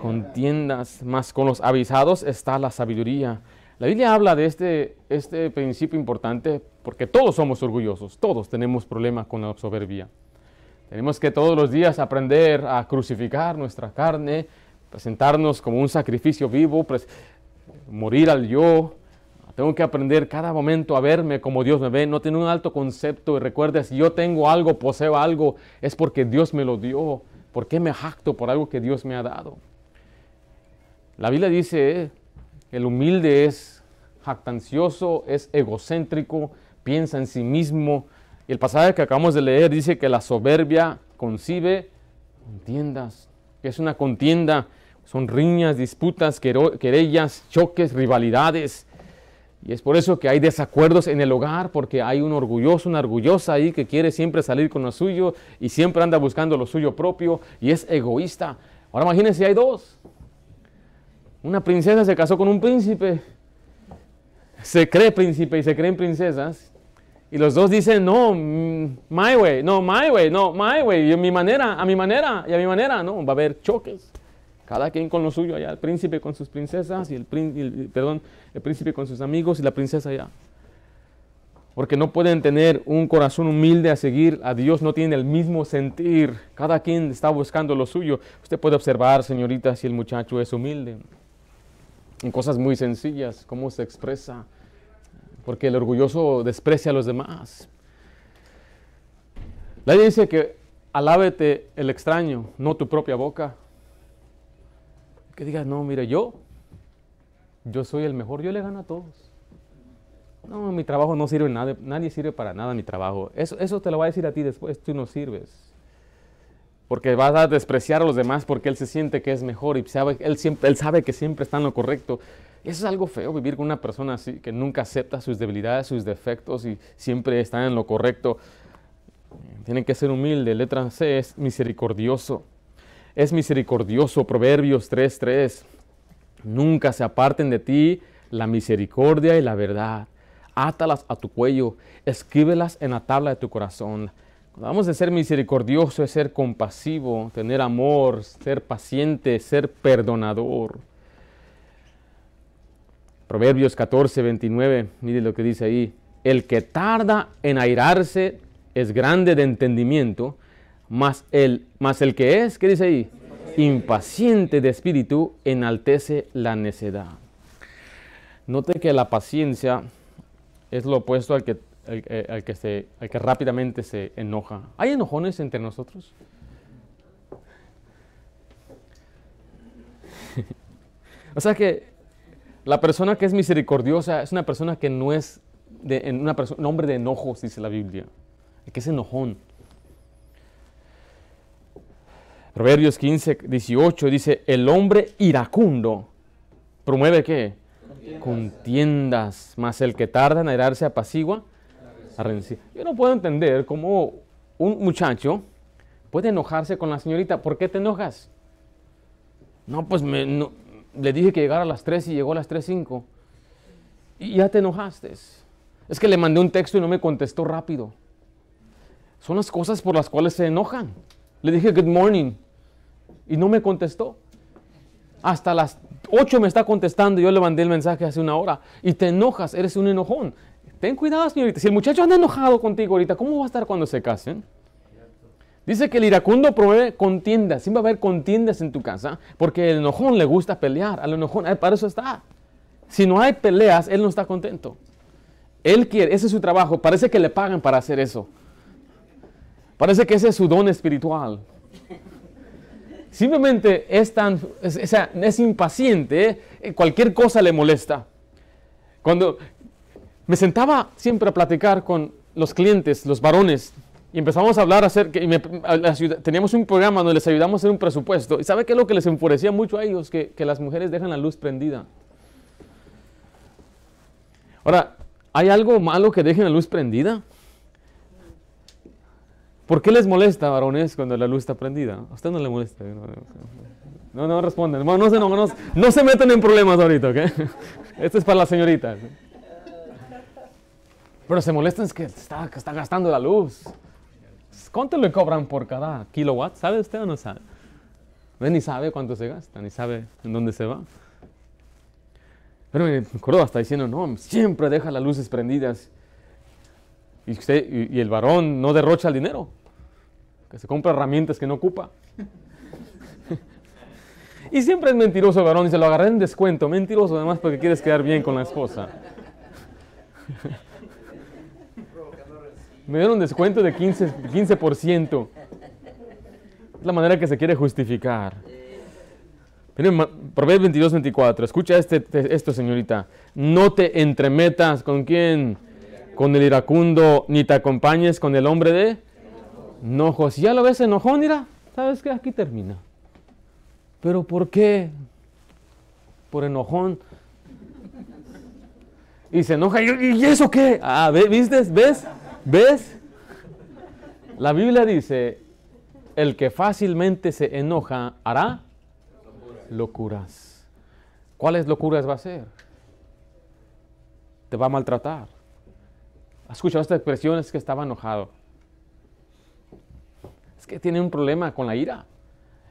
Contiendas, más con los avisados está la sabiduría. La Biblia habla de este, este principio importante porque todos somos orgullosos, todos tenemos problemas con la soberbia. Tenemos que todos los días aprender a crucificar nuestra carne, presentarnos como un sacrificio vivo, morir al yo, tengo que aprender cada momento a verme como Dios me ve, no tener un alto concepto y recuerda, si yo tengo algo, poseo algo, es porque Dios me lo dio. ¿Por qué me jacto por algo que Dios me ha dado? La Biblia dice, el humilde es jactancioso, es egocéntrico, piensa en sí mismo. Y el pasaje que acabamos de leer dice que la soberbia concibe contiendas, que es una contienda, son riñas, disputas, querellas, choques, rivalidades. Y es por eso que hay desacuerdos en el hogar, porque hay un orgulloso, una orgullosa ahí que quiere siempre salir con lo suyo y siempre anda buscando lo suyo propio y es egoísta. Ahora imagínense, hay dos. Una princesa se casó con un príncipe. Se cree príncipe y se creen princesas. Y los dos dicen, no, my way, no, my way, no, my way, y a mi manera, a mi manera, y a mi manera, no, va a haber choques cada quien con lo suyo allá, el príncipe con sus princesas y el, perdón, el príncipe con sus amigos y la princesa allá. Porque no pueden tener un corazón humilde a seguir a Dios, no tienen el mismo sentir. Cada quien está buscando lo suyo. Usted puede observar, señorita, si el muchacho es humilde. En cosas muy sencillas, cómo se expresa. Porque el orgulloso desprecia a los demás. La ley dice que alábete el extraño, no tu propia boca. Que digas, no, mire, yo, yo soy el mejor, yo le gano a todos. No, mi trabajo no sirve nada, nadie sirve para nada mi trabajo. Eso, eso te lo va a decir a ti después, tú no sirves. Porque vas a despreciar a los demás porque él se siente que es mejor y él, siempre, él sabe que siempre está en lo correcto. Eso es algo feo, vivir con una persona así, que nunca acepta sus debilidades, sus defectos y siempre está en lo correcto. tienen que ser humilde. Letra C es misericordioso es misericordioso. Proverbios 3:3. Nunca se aparten de ti la misericordia y la verdad. Átalas a tu cuello, escríbelas en la tabla de tu corazón. Cuando vamos a ser misericordioso es ser compasivo, tener amor, ser paciente, ser perdonador. Proverbios 14, 29, mire lo que dice ahí. El que tarda en airarse es grande de entendimiento, más el, más el que es, ¿qué dice ahí? Impaciente de espíritu, enaltece la necedad. Note que la paciencia es lo opuesto al que, al, eh, que, se, al que rápidamente se enoja. ¿Hay enojones entre nosotros? o sea que la persona que es misericordiosa es una persona que no es en una persona, un hombre de enojos, dice la Biblia. El que es enojón. Proverbios 15, 18 dice, el hombre iracundo promueve qué? Contiendas, mas más el que tarda en airarse apacigua. A Yo no puedo entender cómo un muchacho puede enojarse con la señorita. ¿Por qué te enojas? No, pues me, le dije que llegara a las 3 y llegó a las 3.05. Y ya te enojaste. Es que le mandé un texto y no me contestó rápido. Son las cosas por las cuales se enojan. Le dije good morning y no me contestó. Hasta las 8 me está contestando, yo le mandé el mensaje hace una hora y te enojas, eres un enojón. Ten cuidado, señorita. Si el muchacho anda enojado contigo ahorita, ¿cómo va a estar cuando se casen? Dice que el iracundo provee contiendas. Siempre va a haber contiendas en tu casa porque el enojón le gusta pelear. Al enojón, para eso está. Si no hay peleas, él no está contento. Él quiere, ese es su trabajo. Parece que le pagan para hacer eso. Parece que ese es su don espiritual. Simplemente es tan, es, impaciente, eh, cualquier cosa le molesta. Cuando me sentaba siempre a platicar con los clientes, los varones, y empezamos a hablar acerca, y teníamos un programa donde les ayudamos a hacer un presupuesto, y ¿sabe qué es lo que les enfurecía mucho a ellos? Que, que las mujeres dejan la luz prendida. Ahora, ¿hay algo malo que dejen la luz prendida? ¿Por qué les molesta, varones, cuando la luz está prendida? A usted no le molesta. ¿eh? No, no responden. Bueno, no, se, no, se meten en problemas ahorita, ¿ok? Esto es para las señoritas. Pero se molestan es que está, gastando la luz. ¿Cuánto le cobran por cada kilowatt? ¿Sabe usted o no sabe? Ven ni sabe cuánto se gasta, ni sabe en dónde se va. Pero me acuerdo hasta diciendo, no, siempre deja las luces prendidas. Y, usted, y el varón no derrocha el dinero que se compra herramientas que no ocupa. y siempre es mentiroso varón y lo agarré en descuento, mentiroso además porque quieres quedar bien con la esposa. Me dieron descuento de 15, 15%. Es la manera que se quiere justificar. Proverbios 22, 24. Escucha este esto, señorita. No te entremetas con quién? Con el iracundo, ni te acompañes con el hombre de Enojo. Si ya lo ves enojón, mira, sabes que aquí termina. ¿Pero por qué? Por enojón. Y se enoja. ¿Y eso qué? Ah, ¿viste? ¿Ves? ¿Ves? La Biblia dice, el que fácilmente se enoja hará locuras. ¿Cuáles locuras va a hacer? Te va a maltratar. ¿Has escuchado expresión es que estaba enojado? que tiene un problema con la ira.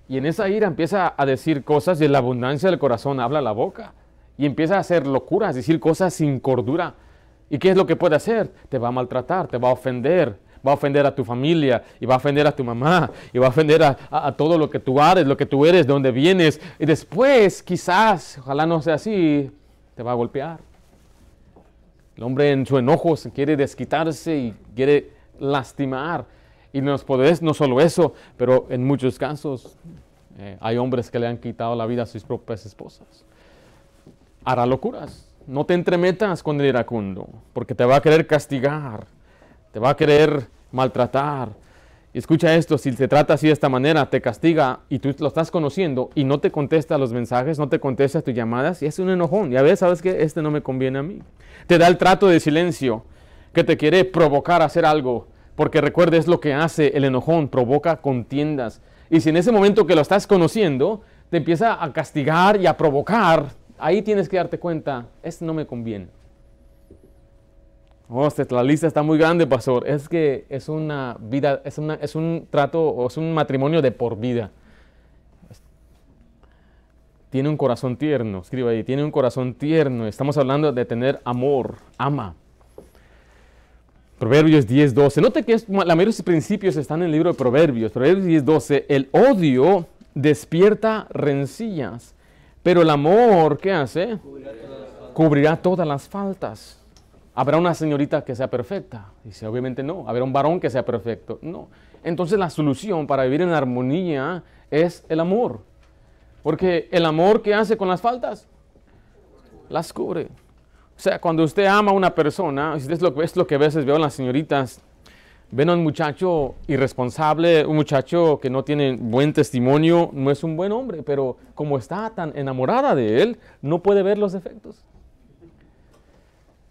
Y en esa ira empieza a decir cosas y en la abundancia del corazón habla la boca. Y empieza a hacer locuras, decir cosas sin cordura. ¿Y qué es lo que puede hacer? Te va a maltratar, te va a ofender, va a ofender a tu familia, y va a ofender a tu mamá, y va a ofender a, todo lo que tú eres, lo que tú eres, de dónde vienes. Y después, quizás, ojalá no sea así, te va a golpear. El hombre en su enojo quiere desquitarse y quiere lastimar. Y no solo eso, pero en muchos casos eh, hay hombres que le han quitado la vida a sus propias esposas. Hará locuras. No te entremetas con el iracundo, porque te va a querer castigar, te va a querer maltratar. Escucha esto, si te trata así de esta manera, te castiga y tú lo estás conociendo y no te contesta los mensajes, no te contesta tus llamadas y es un enojón. Y a veces sabes que este no me conviene a mí. Te da el trato de silencio que te quiere provocar a hacer algo porque recuerde, es lo que hace el enojón, provoca contiendas. Y si en ese momento que lo estás conociendo, te empieza a castigar y a provocar, ahí tienes que darte cuenta, esto no me conviene. Hostia, oh, este, la lista está muy grande, pastor. Es que es una vida, es, es un trato o es un matrimonio de por vida. Tiene un corazón tierno, escriba ahí, tiene un corazón tierno. Estamos hablando de tener amor, ama. Proverbios 10, 12. Note que la mayoría de principios están en el libro de Proverbios. Proverbios 10, El odio despierta rencillas, pero el amor, ¿qué hace? Cubrirá todas, las faltas. ¿Habrá una señorita que sea perfecta? Dice, obviamente no. ¿Habrá un varón que sea perfecto? No. Entonces la solución para vivir en armonía es el amor. Porque el amor ¿qué hace con las faltas, las cubre. O sea, cuando usted ama a una persona, es lo, es lo que a veces veo en las señoritas, ven a un muchacho irresponsable, un muchacho que no tiene buen testimonio, no es un buen hombre, pero como está tan enamorada de él, no puede ver los defectos.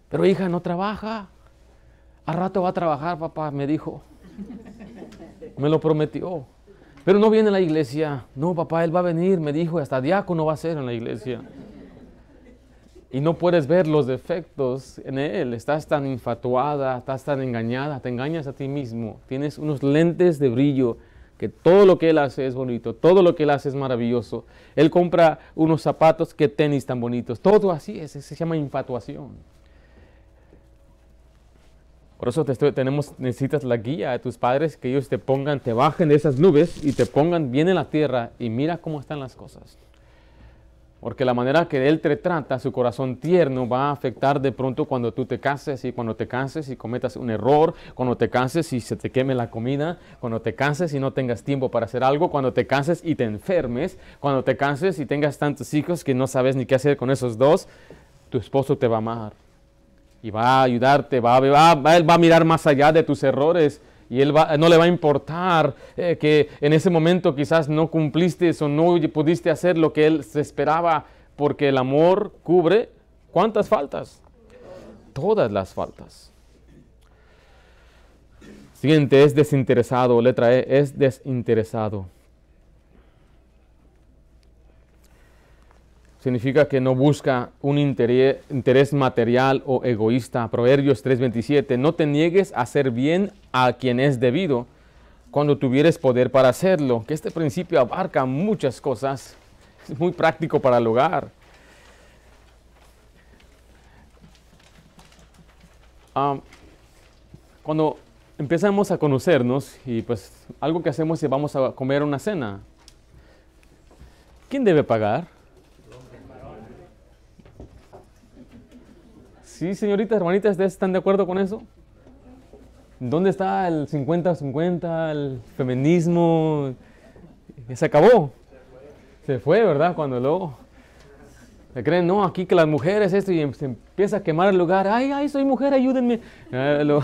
Pero hija, no trabaja. Al rato va a trabajar, papá, me dijo. Me lo prometió. Pero no viene a la iglesia. No, papá, él va a venir, me dijo, hasta diácono va a ser en la iglesia y no puedes ver los defectos en él. Estás tan infatuada, estás tan engañada, te engañas a ti mismo. Tienes unos lentes de brillo que todo lo que él hace es bonito, todo lo que él hace es maravilloso. Él compra unos zapatos que tenis tan bonitos. Todo así es, se llama infatuación. Por eso tenemos, necesitas la guía de tus padres, que ellos te pongan, te bajen de esas nubes y te pongan bien en la tierra y mira cómo están las cosas. Porque la manera que Él te trata, su corazón tierno, va a afectar de pronto cuando tú te cases y cuando te canses y cometas un error, cuando te canses y se te queme la comida, cuando te canses y no tengas tiempo para hacer algo, cuando te canses y te enfermes, cuando te canses y tengas tantos hijos que no sabes ni qué hacer con esos dos, tu esposo te va a amar y va a ayudarte, va él va a mirar más allá de tus errores y él no le va a importar eh, que en ese momento quizás no cumpliste o no pudiste hacer lo que él se esperaba, porque el amor cubre cuántas faltas, todas las faltas. Siguiente es desinteresado, letra E, es desinteresado. significa que no busca un interés, material o egoísta. Proverbios 3:27, no te niegues a hacer bien a quien es debido cuando tuvieres poder para hacerlo. Que este principio abarca muchas cosas, es muy práctico para el hogar. Ah, cuando empezamos a conocernos y pues algo que hacemos es vamos a comer una cena. ¿Quién debe pagar? Sí, señoritas, hermanitas, ¿ustedes están de acuerdo con eso? ¿Dónde está el 50-50, el feminismo? Se acabó. Se fue, ¿verdad? Cuando luego se creen, no, aquí que las mujeres esto y se empieza a quemar el lugar. Ay, ay, soy mujer, ayúdenme.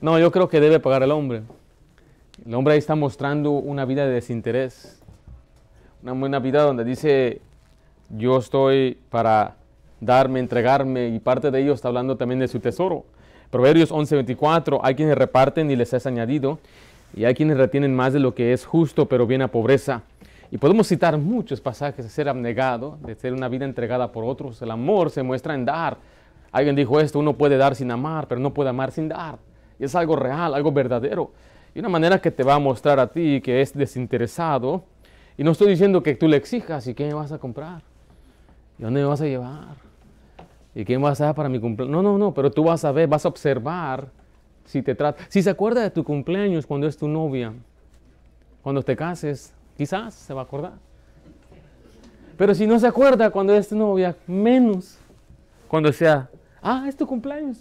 No, yo creo que debe pagar el hombre. El hombre ahí está mostrando una vida de desinterés. Una buena vida donde dice, yo estoy para darme, entregarme, y parte de ello está hablando también de su tesoro. Proverbios 11:24, hay quienes reparten y les es añadido, y hay quienes retienen más de lo que es justo, pero viene a pobreza. Y podemos citar muchos pasajes de ser abnegado, de ser una vida entregada por otros. El amor se muestra en dar. Alguien dijo esto, uno puede dar sin amar, pero no puede amar sin dar. Y es algo real, algo verdadero. Y una manera que te va a mostrar a ti que es desinteresado. Y no estoy diciendo que tú le exijas y qué me vas a comprar. ¿Y dónde me vas a llevar? ¿Y quién vas a dar para mi cumpleaños? No, no, no, pero tú vas a ver, vas a observar si te trata. Si se acuerda de tu cumpleaños cuando es tu novia, cuando te cases, quizás se va a acordar. Pero si no se acuerda cuando es tu novia, menos. Cuando sea, ah, es tu cumpleaños.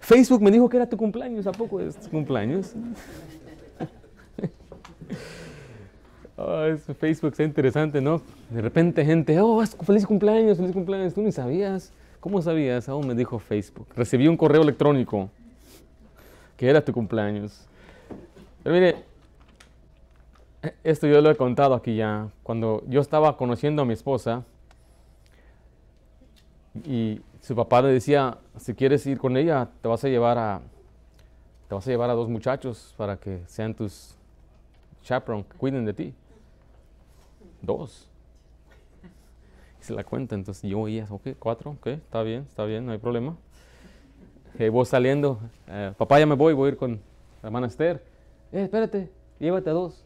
Facebook me dijo que era tu cumpleaños, ¿a poco es tu cumpleaños? Oh, Facebook es interesante, ¿no? De repente gente, oh, feliz cumpleaños, feliz cumpleaños, tú ni sabías. ¿Cómo sabías? Aún me dijo Facebook. Recibí un correo electrónico que era tu cumpleaños. Pero mire, esto yo lo he contado aquí ya. Cuando yo estaba conociendo a mi esposa y su papá le decía, si quieres ir con ella, te vas a llevar a, te vas a, llevar a dos muchachos para que sean tus chaperon, que cuiden de ti. Dos la cuenta, entonces yo oía, ok, cuatro, ok, está bien, está bien, no hay problema. que eh, voy saliendo, eh, papá ya me voy, voy a ir con la hermana Esther. Eh, espérate, llévate a dos.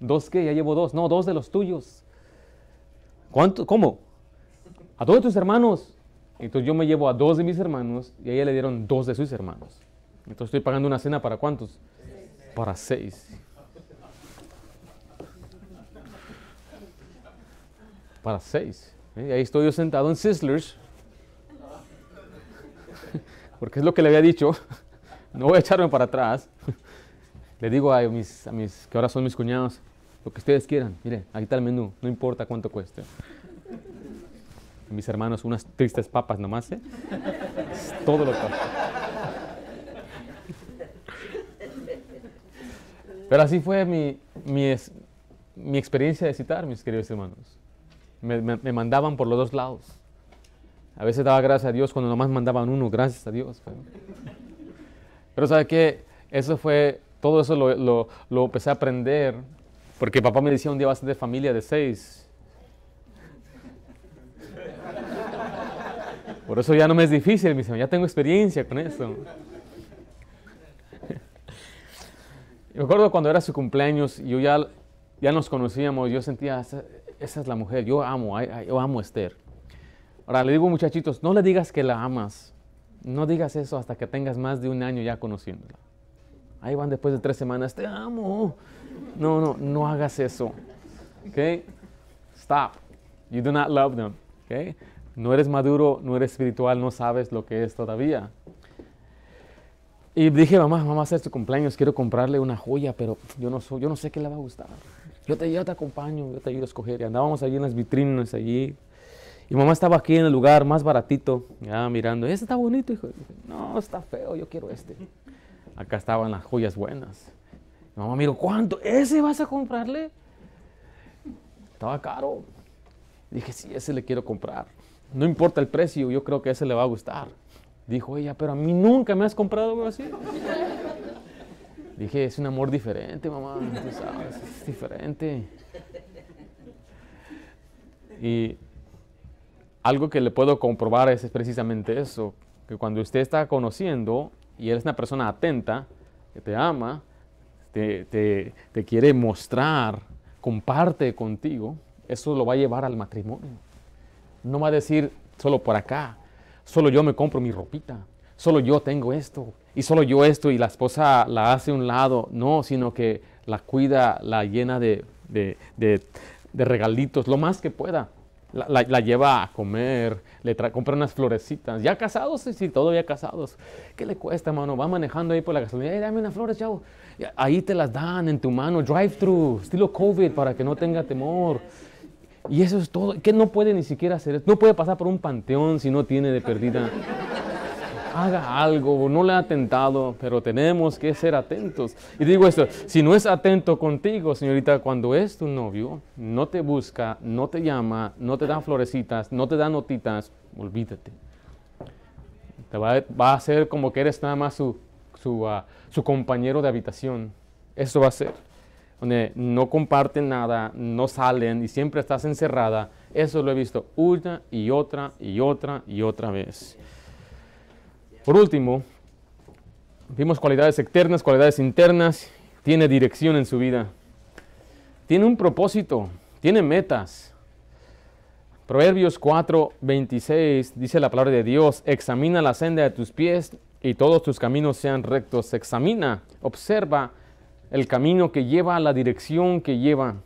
¿Dos qué? Ya llevo dos. No, dos de los tuyos. ¿Cuánto? ¿Cómo? A dos tus hermanos. Entonces yo me llevo a dos de mis hermanos y a ella le dieron dos de sus hermanos. Entonces estoy pagando una cena para cuántos? Para seis. a las seis. Y ahí estoy yo sentado en Sizzlers, porque es lo que le había dicho. No voy a echarme para atrás. Le digo a mis, a mis que ahora son mis cuñados, lo que ustedes quieran. Mire, aquí está el menú, no importa cuánto cueste. Mis hermanos, unas tristes papas nomás, ¿eh? Es todo lo que. Pero así fue mi, mi, mi experiencia de citar, mis queridos hermanos. Me, mandaban por los dos lados. A veces daba gracias a Dios cuando nomás mandaban uno, gracias a Dios. Pero, ¿sabe qué? Eso fue, todo eso lo, empecé a aprender porque papá me decía un día vas a ser de familia de seis. Por eso ya no me es difícil, me ya tengo experiencia con eso. recuerdo acuerdo cuando era su cumpleaños, yo ya, ya nos conocíamos, yo sentía, esa es la mujer, yo amo, yo amo a Esther. Ahora le digo muchachitos, no le digas que la amas, no digas eso hasta que tengas más de un año ya conociéndola. Ahí van después de tres semanas, te amo. No, no, no hagas eso. Okay? Stop. You do not love them. Okay? No eres maduro, no eres espiritual, no sabes lo que es todavía. Y dije, mamá, mamá, hacer su cumpleaños, quiero comprarle una joya, pero yo no, yo no sé qué le va a gustar yo te, te acompaño, yo te ayudo a escoger. Y andábamos allí en las vitrinas, allí. Y mamá estaba aquí en el lugar más baratito, ya mirando, ese está bonito, hijo. no, está feo, yo quiero este. Acá estaban las joyas buenas. mamá miro, ¿cuánto? ¿Ese vas a comprarle? Estaba caro. dije, sí, ese le quiero comprar. No importa el precio, yo creo que ese le va a gustar. Dijo ella, pero a mí nunca me has comprado algo así. Dije, es un amor diferente, mamá, tú sabes, es diferente. Y algo que le puedo comprobar es, precisamente eso, que cuando usted está conociendo y eres una persona atenta, que te ama, te, te, te quiere mostrar, comparte contigo, eso lo va a llevar al matrimonio. No va a decir solo por acá, solo yo me compro mi ropita, solo yo tengo esto, y solo yo esto y la esposa la hace un lado, no, sino que la cuida, la llena de, regalitos, lo más que pueda. La, lleva a comer, le compra unas florecitas. Ya casados, sí, sí, todavía casados. ¿Qué le cuesta, mano? Va manejando ahí por la gasolina. dame unas flores, chavo. Ahí te las dan en tu mano, drive-thru, estilo COVID, para que no tenga temor. Y eso es todo. Que no puede ni siquiera hacer No puede pasar por un panteón si no tiene de perdida haga algo, no le ha atentado, pero tenemos que ser atentos. Y digo esto, si no es atento contigo, señorita, cuando es tu novio, no te busca, no te llama, no te da florecitas, no te da notitas, olvídate. Te va, a, va a ser como que eres nada más su, ah, su compañero de habitación. Eso va a ser. Donde no comparten nada, no salen y siempre estás encerrada. Eso lo he visto una y otra y otra y otra vez. Por último, vimos cualidades externas, cualidades internas, tiene dirección en su vida, tiene un propósito, tiene metas. Proverbios 4, 26 dice la palabra de Dios, examina la senda de tus pies y todos tus caminos sean rectos. Examina, observa el camino que lleva, la dirección que lleva.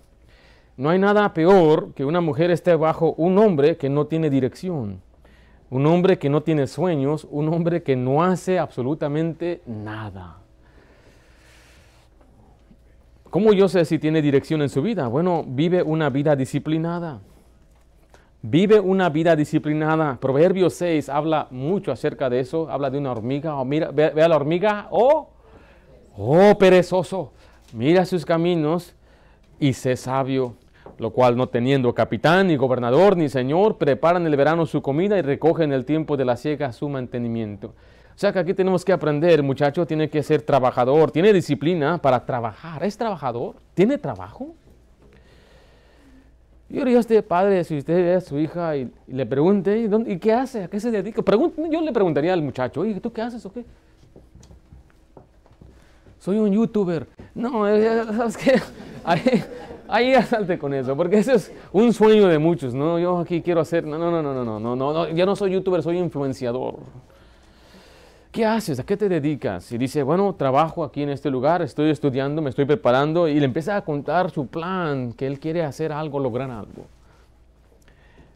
No hay nada peor que una mujer esté bajo un hombre que no tiene dirección un hombre que no tiene sueños, un hombre que no hace absolutamente nada. ¿Cómo yo sé si tiene dirección en su vida? Bueno, vive una vida disciplinada. Vive una vida disciplinada. Proverbios 6 habla mucho acerca de eso. Habla de una hormiga. O oh, mira, ve, a la hormiga. Oh, oh, perezoso. Mira sus caminos y sé sabio lo cual no teniendo capitán, ni gobernador, ni señor, preparan el verano su comida y recogen el tiempo de la siega su mantenimiento. O sea que aquí tenemos que aprender, muchacho, tiene que ser trabajador, tiene disciplina para trabajar, es trabajador, tiene trabajo. Y a este padre, si usted ve a su hija y, le pregunte, ¿y, qué hace? ¿A qué se dedica? yo le preguntaría al muchacho, y ¿tú qué haces o qué? Soy un youtuber. No, eh, ¿sabes qué? ahí ya salte con eso, porque eso es un sueño de muchos, ¿no? Yo aquí quiero hacer, no, no, no, no, no, no, no, no ya no soy youtuber, soy influenciador. ¿Qué haces? ¿A qué te dedicas? Y dice, bueno, trabajo aquí en este lugar, estoy estudiando, me estoy preparando, y le empieza a contar su plan, que él quiere hacer algo, lograr algo.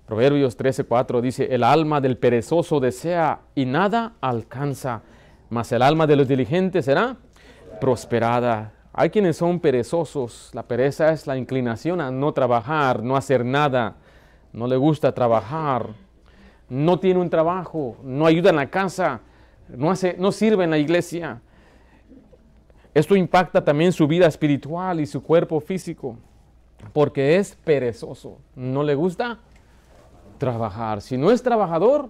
Proverbios 13:4 dice, el alma del perezoso desea y nada alcanza, mas el alma de los diligentes será prosperada. Hay quienes son perezosos. La pereza es la inclinación a no trabajar, no hacer nada. No le gusta trabajar. No tiene un trabajo. No ayuda en la casa. No, hace, no sirve en la iglesia. Esto impacta también su vida espiritual y su cuerpo físico. Porque es perezoso. No le gusta trabajar. Si no es trabajador,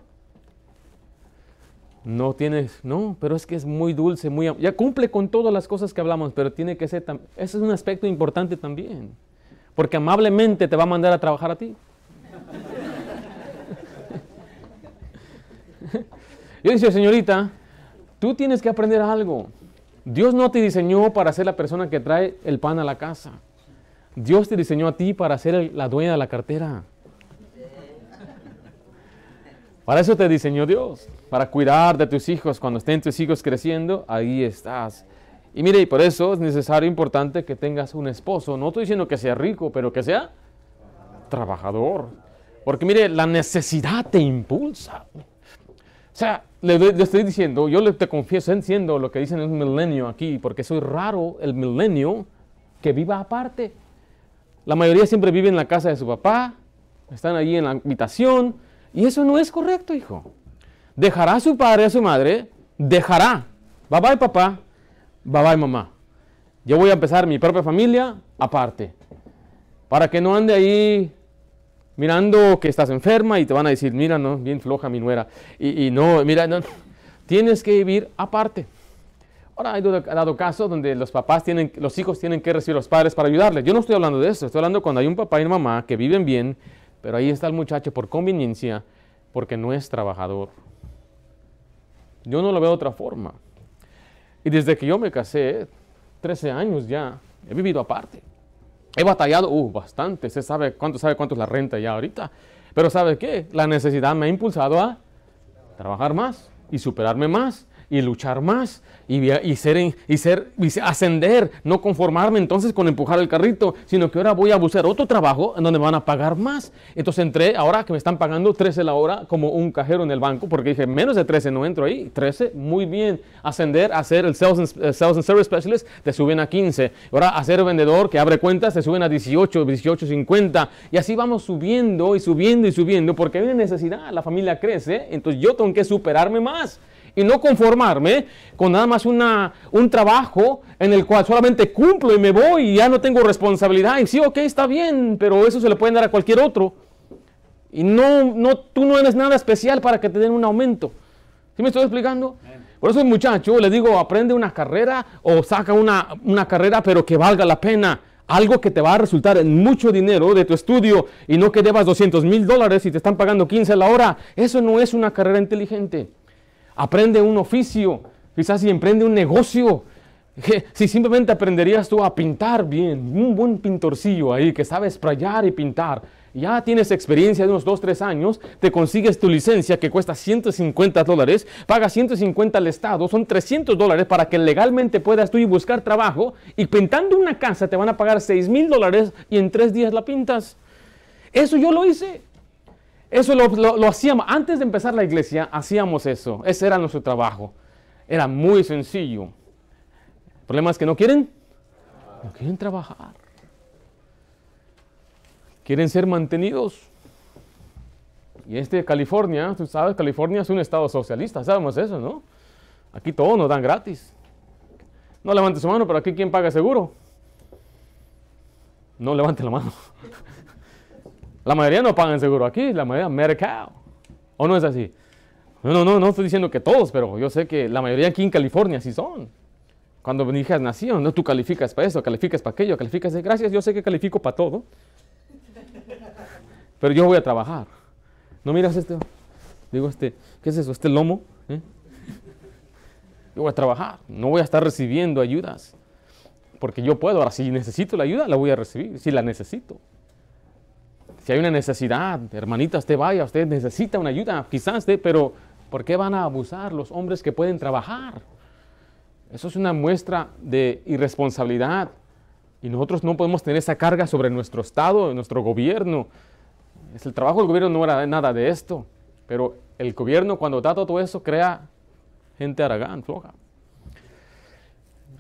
no tienes, no, pero es que es muy dulce, muy ya cumple con todas las cosas que hablamos, pero tiene que ser ese es un aspecto importante también, porque amablemente te va a mandar a trabajar a ti. Yo decía, señorita, tú tienes que aprender algo. Dios no te diseñó para ser la persona que trae el pan a la casa. Dios te diseñó a ti para ser la dueña de la cartera. Para eso te diseñó Dios, para cuidar de tus hijos. Cuando estén tus hijos creciendo, ahí estás. Y mire, y por eso es necesario, importante que tengas un esposo. No estoy diciendo que sea rico, pero que sea trabajador. Porque mire, la necesidad te impulsa. O sea, le, estoy diciendo, yo le, te confieso, entiendo lo que dicen el milenio aquí, porque soy raro el milenio que viva aparte. La mayoría siempre vive en la casa de su papá, están allí en la habitación, y eso no es correcto, hijo. Dejará a su padre, a su madre, dejará. Bye bye papá, bye bye mamá. Yo voy a empezar mi propia familia aparte. Para que no ande ahí mirando que estás enferma y te van a decir, mira, no, bien floja mi nuera. Y, no, mira, no. tienes que vivir aparte. Ahora hay dado caso donde los papás tienen, los hijos tienen que recibir a los padres para ayudarles. Yo no estoy hablando de eso, estoy hablando cuando hay un papá y una mamá que viven bien, pero ahí está el muchacho por conveniencia, porque no es trabajador. Yo no lo veo de otra forma. Y desde que yo me casé, 13 años ya, he vivido aparte. He batallado, uh, bastante. Se sabe cuánto, sabe cuánto es la renta ya ahorita. Pero ¿sabe qué? La necesidad me ha impulsado a trabajar más y superarme más y luchar más y, ser, y ser ascender, no conformarme entonces con empujar el carrito, sino que ahora voy a buscar otro trabajo en donde me van a pagar más. Entonces entré, ahora que me están pagando 13 la hora como un cajero en el banco, porque dije, menos de 13 no entro ahí, 13, muy bien, ascender a ser el sales and, service specialist, te suben a 15. Ahora hacer ser vendedor que abre cuentas, te suben a 18, 18, 50 y así vamos subiendo y subiendo y subiendo porque hay una necesidad, la familia crece, entonces yo tengo que superarme más y no conformarme con nada más una, un trabajo en el cual solamente cumplo y me voy y ya no tengo responsabilidad. Y sí, ok, está bien, pero eso se le pueden dar a cualquier otro. Y no, no, tú no eres nada especial para que te den un aumento. ¿Sí me estoy explicando? Por eso, muchacho, le digo, aprende una carrera o saca una, una carrera, pero que valga la pena algo que te va a resultar en mucho dinero de tu estudio y no que debas 200 mil dólares y te están pagando 15 a la hora. Eso no es una carrera inteligente aprende un oficio, quizás si emprende un negocio, si simplemente aprenderías tú a pintar bien, un buen pintorcillo ahí que sabe sprayar y pintar, ya tienes experiencia de unos 2, 3 años, te consigues tu licencia que cuesta 150 dólares, pagas 150 al Estado, son 300 dólares para que legalmente puedas tú ir buscar trabajo y pintando una casa te van a pagar 6 mil dólares y en 3 días la pintas. Eso yo lo hice. Eso lo, hacíamos, antes de empezar la iglesia, hacíamos eso. Ese era nuestro trabajo. Era muy sencillo. El problema es que no quieren, no quieren trabajar. Quieren ser mantenidos. Y este California, tú sabes, California es un estado socialista, sabemos eso, ¿no? Aquí todo nos dan gratis. No levante su mano, pero aquí ¿quién paga seguro? No levante la mano. La mayoría no pagan seguro aquí, la mayoría mercado. ¿O no es así? No, no, no, no estoy diciendo que todos, pero yo sé que la mayoría aquí en California sí son. Cuando mi hija nació, no, tú calificas para eso, calificas para aquello, calificas de eh, gracias, yo sé que califico para todo. Pero yo voy a trabajar. No miras este, digo este, ¿qué es eso? Este lomo. ¿Eh? Yo voy a trabajar, no voy a estar recibiendo ayudas. Porque yo puedo, ahora si necesito la ayuda, la voy a recibir, si la necesito si hay una necesidad, hermanita, usted vaya, usted necesita una ayuda, quizás, de, pero ¿por qué van a abusar los hombres que pueden trabajar? Eso es una muestra de irresponsabilidad y nosotros no podemos tener esa carga sobre nuestro Estado, nuestro gobierno. Es el trabajo del gobierno no era nada de esto, pero el gobierno cuando da todo eso crea gente aragán, floja.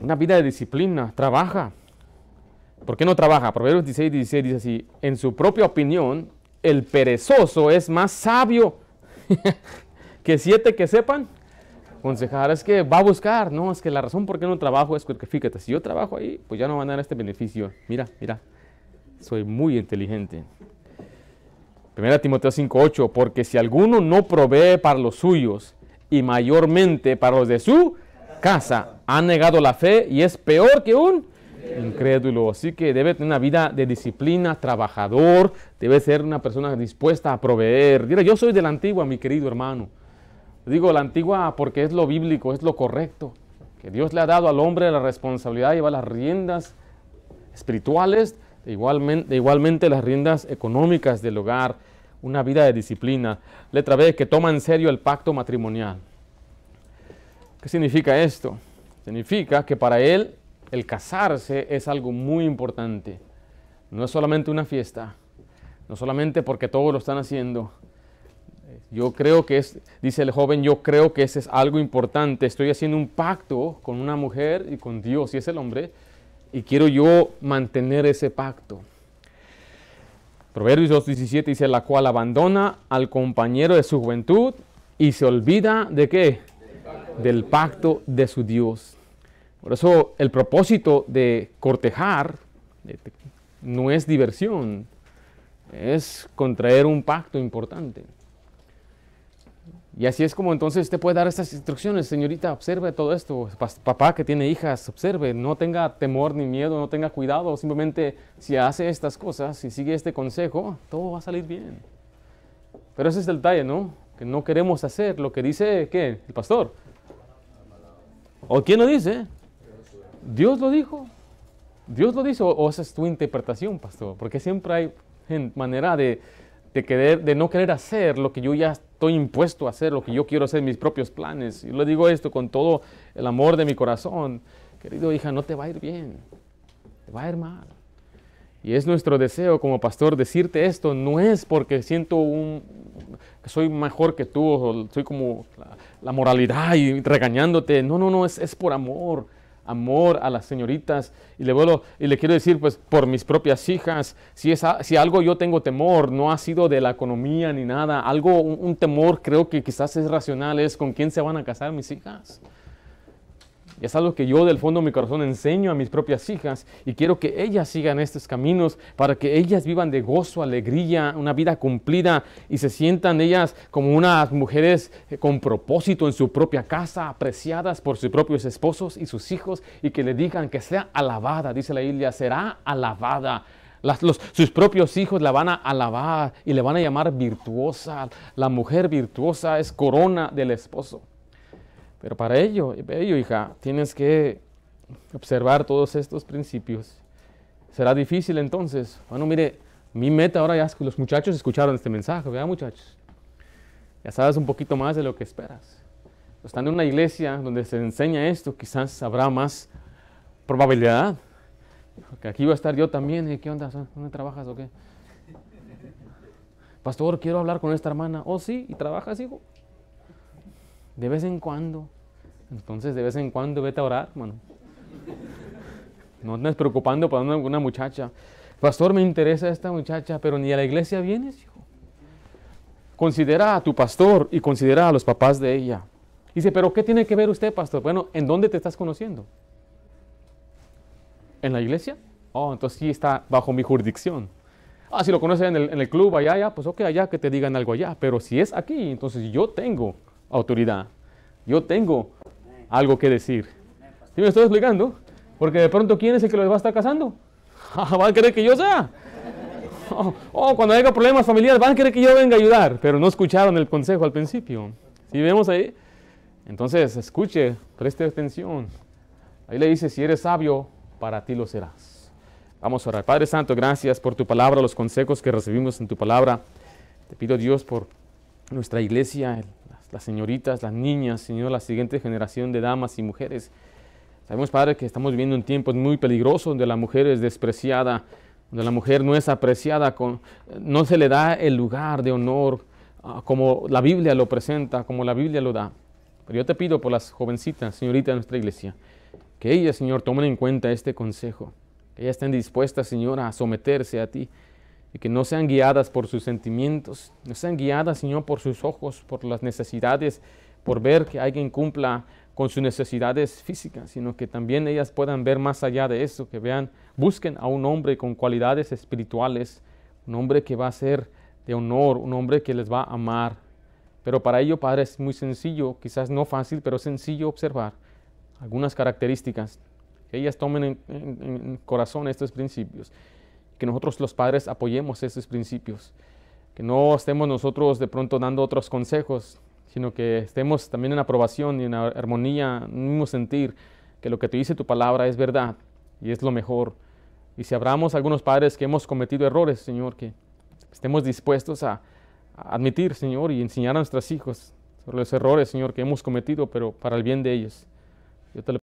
Una vida de disciplina, trabaja, ¿Por qué no trabaja? Proverbios 16, 16 dice así, en su propia opinión, el perezoso es más sabio que siete que sepan. Aconsejar es que va a buscar, no, es que la razón por qué no trabajo es porque fíjate, si yo trabajo ahí, pues ya no van a dar este beneficio. Mira, mira, soy muy inteligente. Primera Timoteo 5:8, porque si alguno no provee para los suyos y mayormente para los de su casa, ha negado la fe y es peor que un incrédulo. Así que debe tener una vida de disciplina, trabajador, debe ser una persona dispuesta a proveer. Mira, yo soy de la antigua, mi querido hermano. Digo la antigua porque es lo bíblico, es lo correcto. Que Dios le ha dado al hombre la responsabilidad de llevar las riendas espirituales, e igualmente, igualmente las riendas económicas del hogar, una vida de disciplina. Letra B, que toma en serio el pacto matrimonial. ¿Qué significa esto? Significa que para él el casarse es algo muy importante. No es solamente una fiesta, no solamente porque todos lo están haciendo. Yo creo que es, dice el joven, yo creo que ese es algo importante. Estoy haciendo un pacto con una mujer y con Dios, y es el hombre, y quiero yo mantener ese pacto. Proverbios 2.17 dice, la cual abandona al compañero de su juventud y se olvida de qué? Del pacto de su Dios. Por eso el propósito de cortejar no es diversión, es contraer un pacto importante. Y así es como entonces usted puede dar estas instrucciones, señorita, observe todo esto, papá que tiene hijas, observe, no tenga temor ni miedo, no tenga cuidado, simplemente si hace estas cosas, si sigue este consejo, todo va a salir bien. Pero ese es el detalle, ¿no? Que no queremos hacer lo que dice, ¿qué? El pastor. ¿O quién lo dice? Dios lo dijo. Dios lo dijo o, esa es tu interpretación, pastor, porque siempre hay manera de, no querer hacer lo que yo ya estoy impuesto a hacer, lo que yo quiero hacer, mis propios planes. Y le digo esto con todo el amor de mi corazón. Querido hija, no te va a ir bien, te va a ir mal. Y es nuestro deseo como pastor decirte esto, no es porque siento un, que soy mejor que tú, o soy como la, moralidad y regañándote. No, no, no, es por amor amor a las señoritas. Y le, vuelvo, y le quiero decir, pues, por mis propias hijas, si, es si algo yo tengo temor, no ha sido de la economía ni nada, algo, un, un temor creo que quizás es racional, es con quién se van a casar mis hijas. Es algo que yo del fondo de mi corazón enseño a mis propias hijas y quiero que ellas sigan estos caminos para que ellas vivan de gozo, alegría, una vida cumplida y se sientan ellas como unas mujeres eh, con propósito en su propia casa, apreciadas por sus propios esposos y sus hijos y que le digan que sea alabada, dice la Biblia, será alabada. sus propios hijos la van a alabar y le van a llamar virtuosa. La mujer virtuosa es corona del esposo. Pero para ello, hija, tienes que observar todos estos principios. Será difícil entonces. Bueno, mire, mi meta ahora ya es que los muchachos escucharon este mensaje, ¿verdad, muchachos? Ya sabes un poquito más de lo que esperas. Estando en una iglesia donde se enseña esto, quizás habrá más probabilidad. aquí voy a estar yo también. ¿Y ¿eh? qué onda? ¿Dónde trabajas o qué? Pastor, quiero hablar con esta hermana. Oh, sí, ¿y trabajas, hijo? De vez en cuando. Entonces, de vez en cuando vete a orar, hermano. No andes preocupando por una, muchacha. Pastor, me interesa esta muchacha, pero ni a la iglesia vienes, hijo. Considera a tu pastor y considera a los papás de ella. Dice, pero ¿qué tiene que ver usted, pastor? Bueno, ¿en dónde te estás conociendo? ¿En la iglesia? Oh, entonces sí está bajo mi jurisdicción. Ah, si lo conoces en el, en el club allá, allá, pues ok, allá que te digan algo allá. Pero si es aquí, entonces yo tengo autoridad. Yo tengo algo que decir. ¿Sí me estoy explicando? Porque de pronto, ¿quién es el que los va a estar casando? ¿Van a querer que yo sea? o oh, oh, cuando haya problemas familiares, van a querer que yo venga a ayudar, pero no escucharon el consejo al principio. Si vemos ahí, entonces escuche, preste atención. Ahí le dice, si eres sabio, para ti lo serás. Vamos a orar. Padre Santo, gracias por tu palabra, los consejos que recibimos en tu palabra. Te pido Dios por nuestra iglesia, las señoritas, las niñas, Señor, la siguiente generación de damas y mujeres. Sabemos, Padre, que estamos viviendo un tiempo muy peligroso donde la mujer es despreciada, donde la mujer no es apreciada, con, no se le da el lugar de honor ah, como la Biblia lo presenta, como la Biblia lo da. Pero yo te pido por las jovencitas, señoritas de nuestra iglesia, que ellas, Señor, tomen en cuenta este consejo, que ellas estén dispuestas, Señor, a someterse a ti, y que no sean guiadas por sus sentimientos, no sean guiadas, sino por sus ojos, por las necesidades, por ver que alguien cumpla con sus necesidades físicas, sino que también ellas puedan ver más allá de eso, que vean, busquen a un hombre con cualidades espirituales, un hombre que va a ser de honor, un hombre que les va a amar. Pero para ello, Padre, es muy sencillo, quizás no fácil, pero sencillo observar algunas características, que ellas tomen en corazón estos principios que nosotros los padres apoyemos esos principios, que no estemos nosotros de pronto dando otros consejos, sino que estemos también en aprobación y en armonía, en un mismo sentir que lo que te dice tu palabra es verdad y es lo mejor. Y si hablamos algunos padres que hemos cometido errores, Señor, que estemos dispuestos a, a admitir, Señor, y enseñar a nuestros hijos sobre los errores, Señor, que hemos cometido, pero para el bien de ellos. Yo te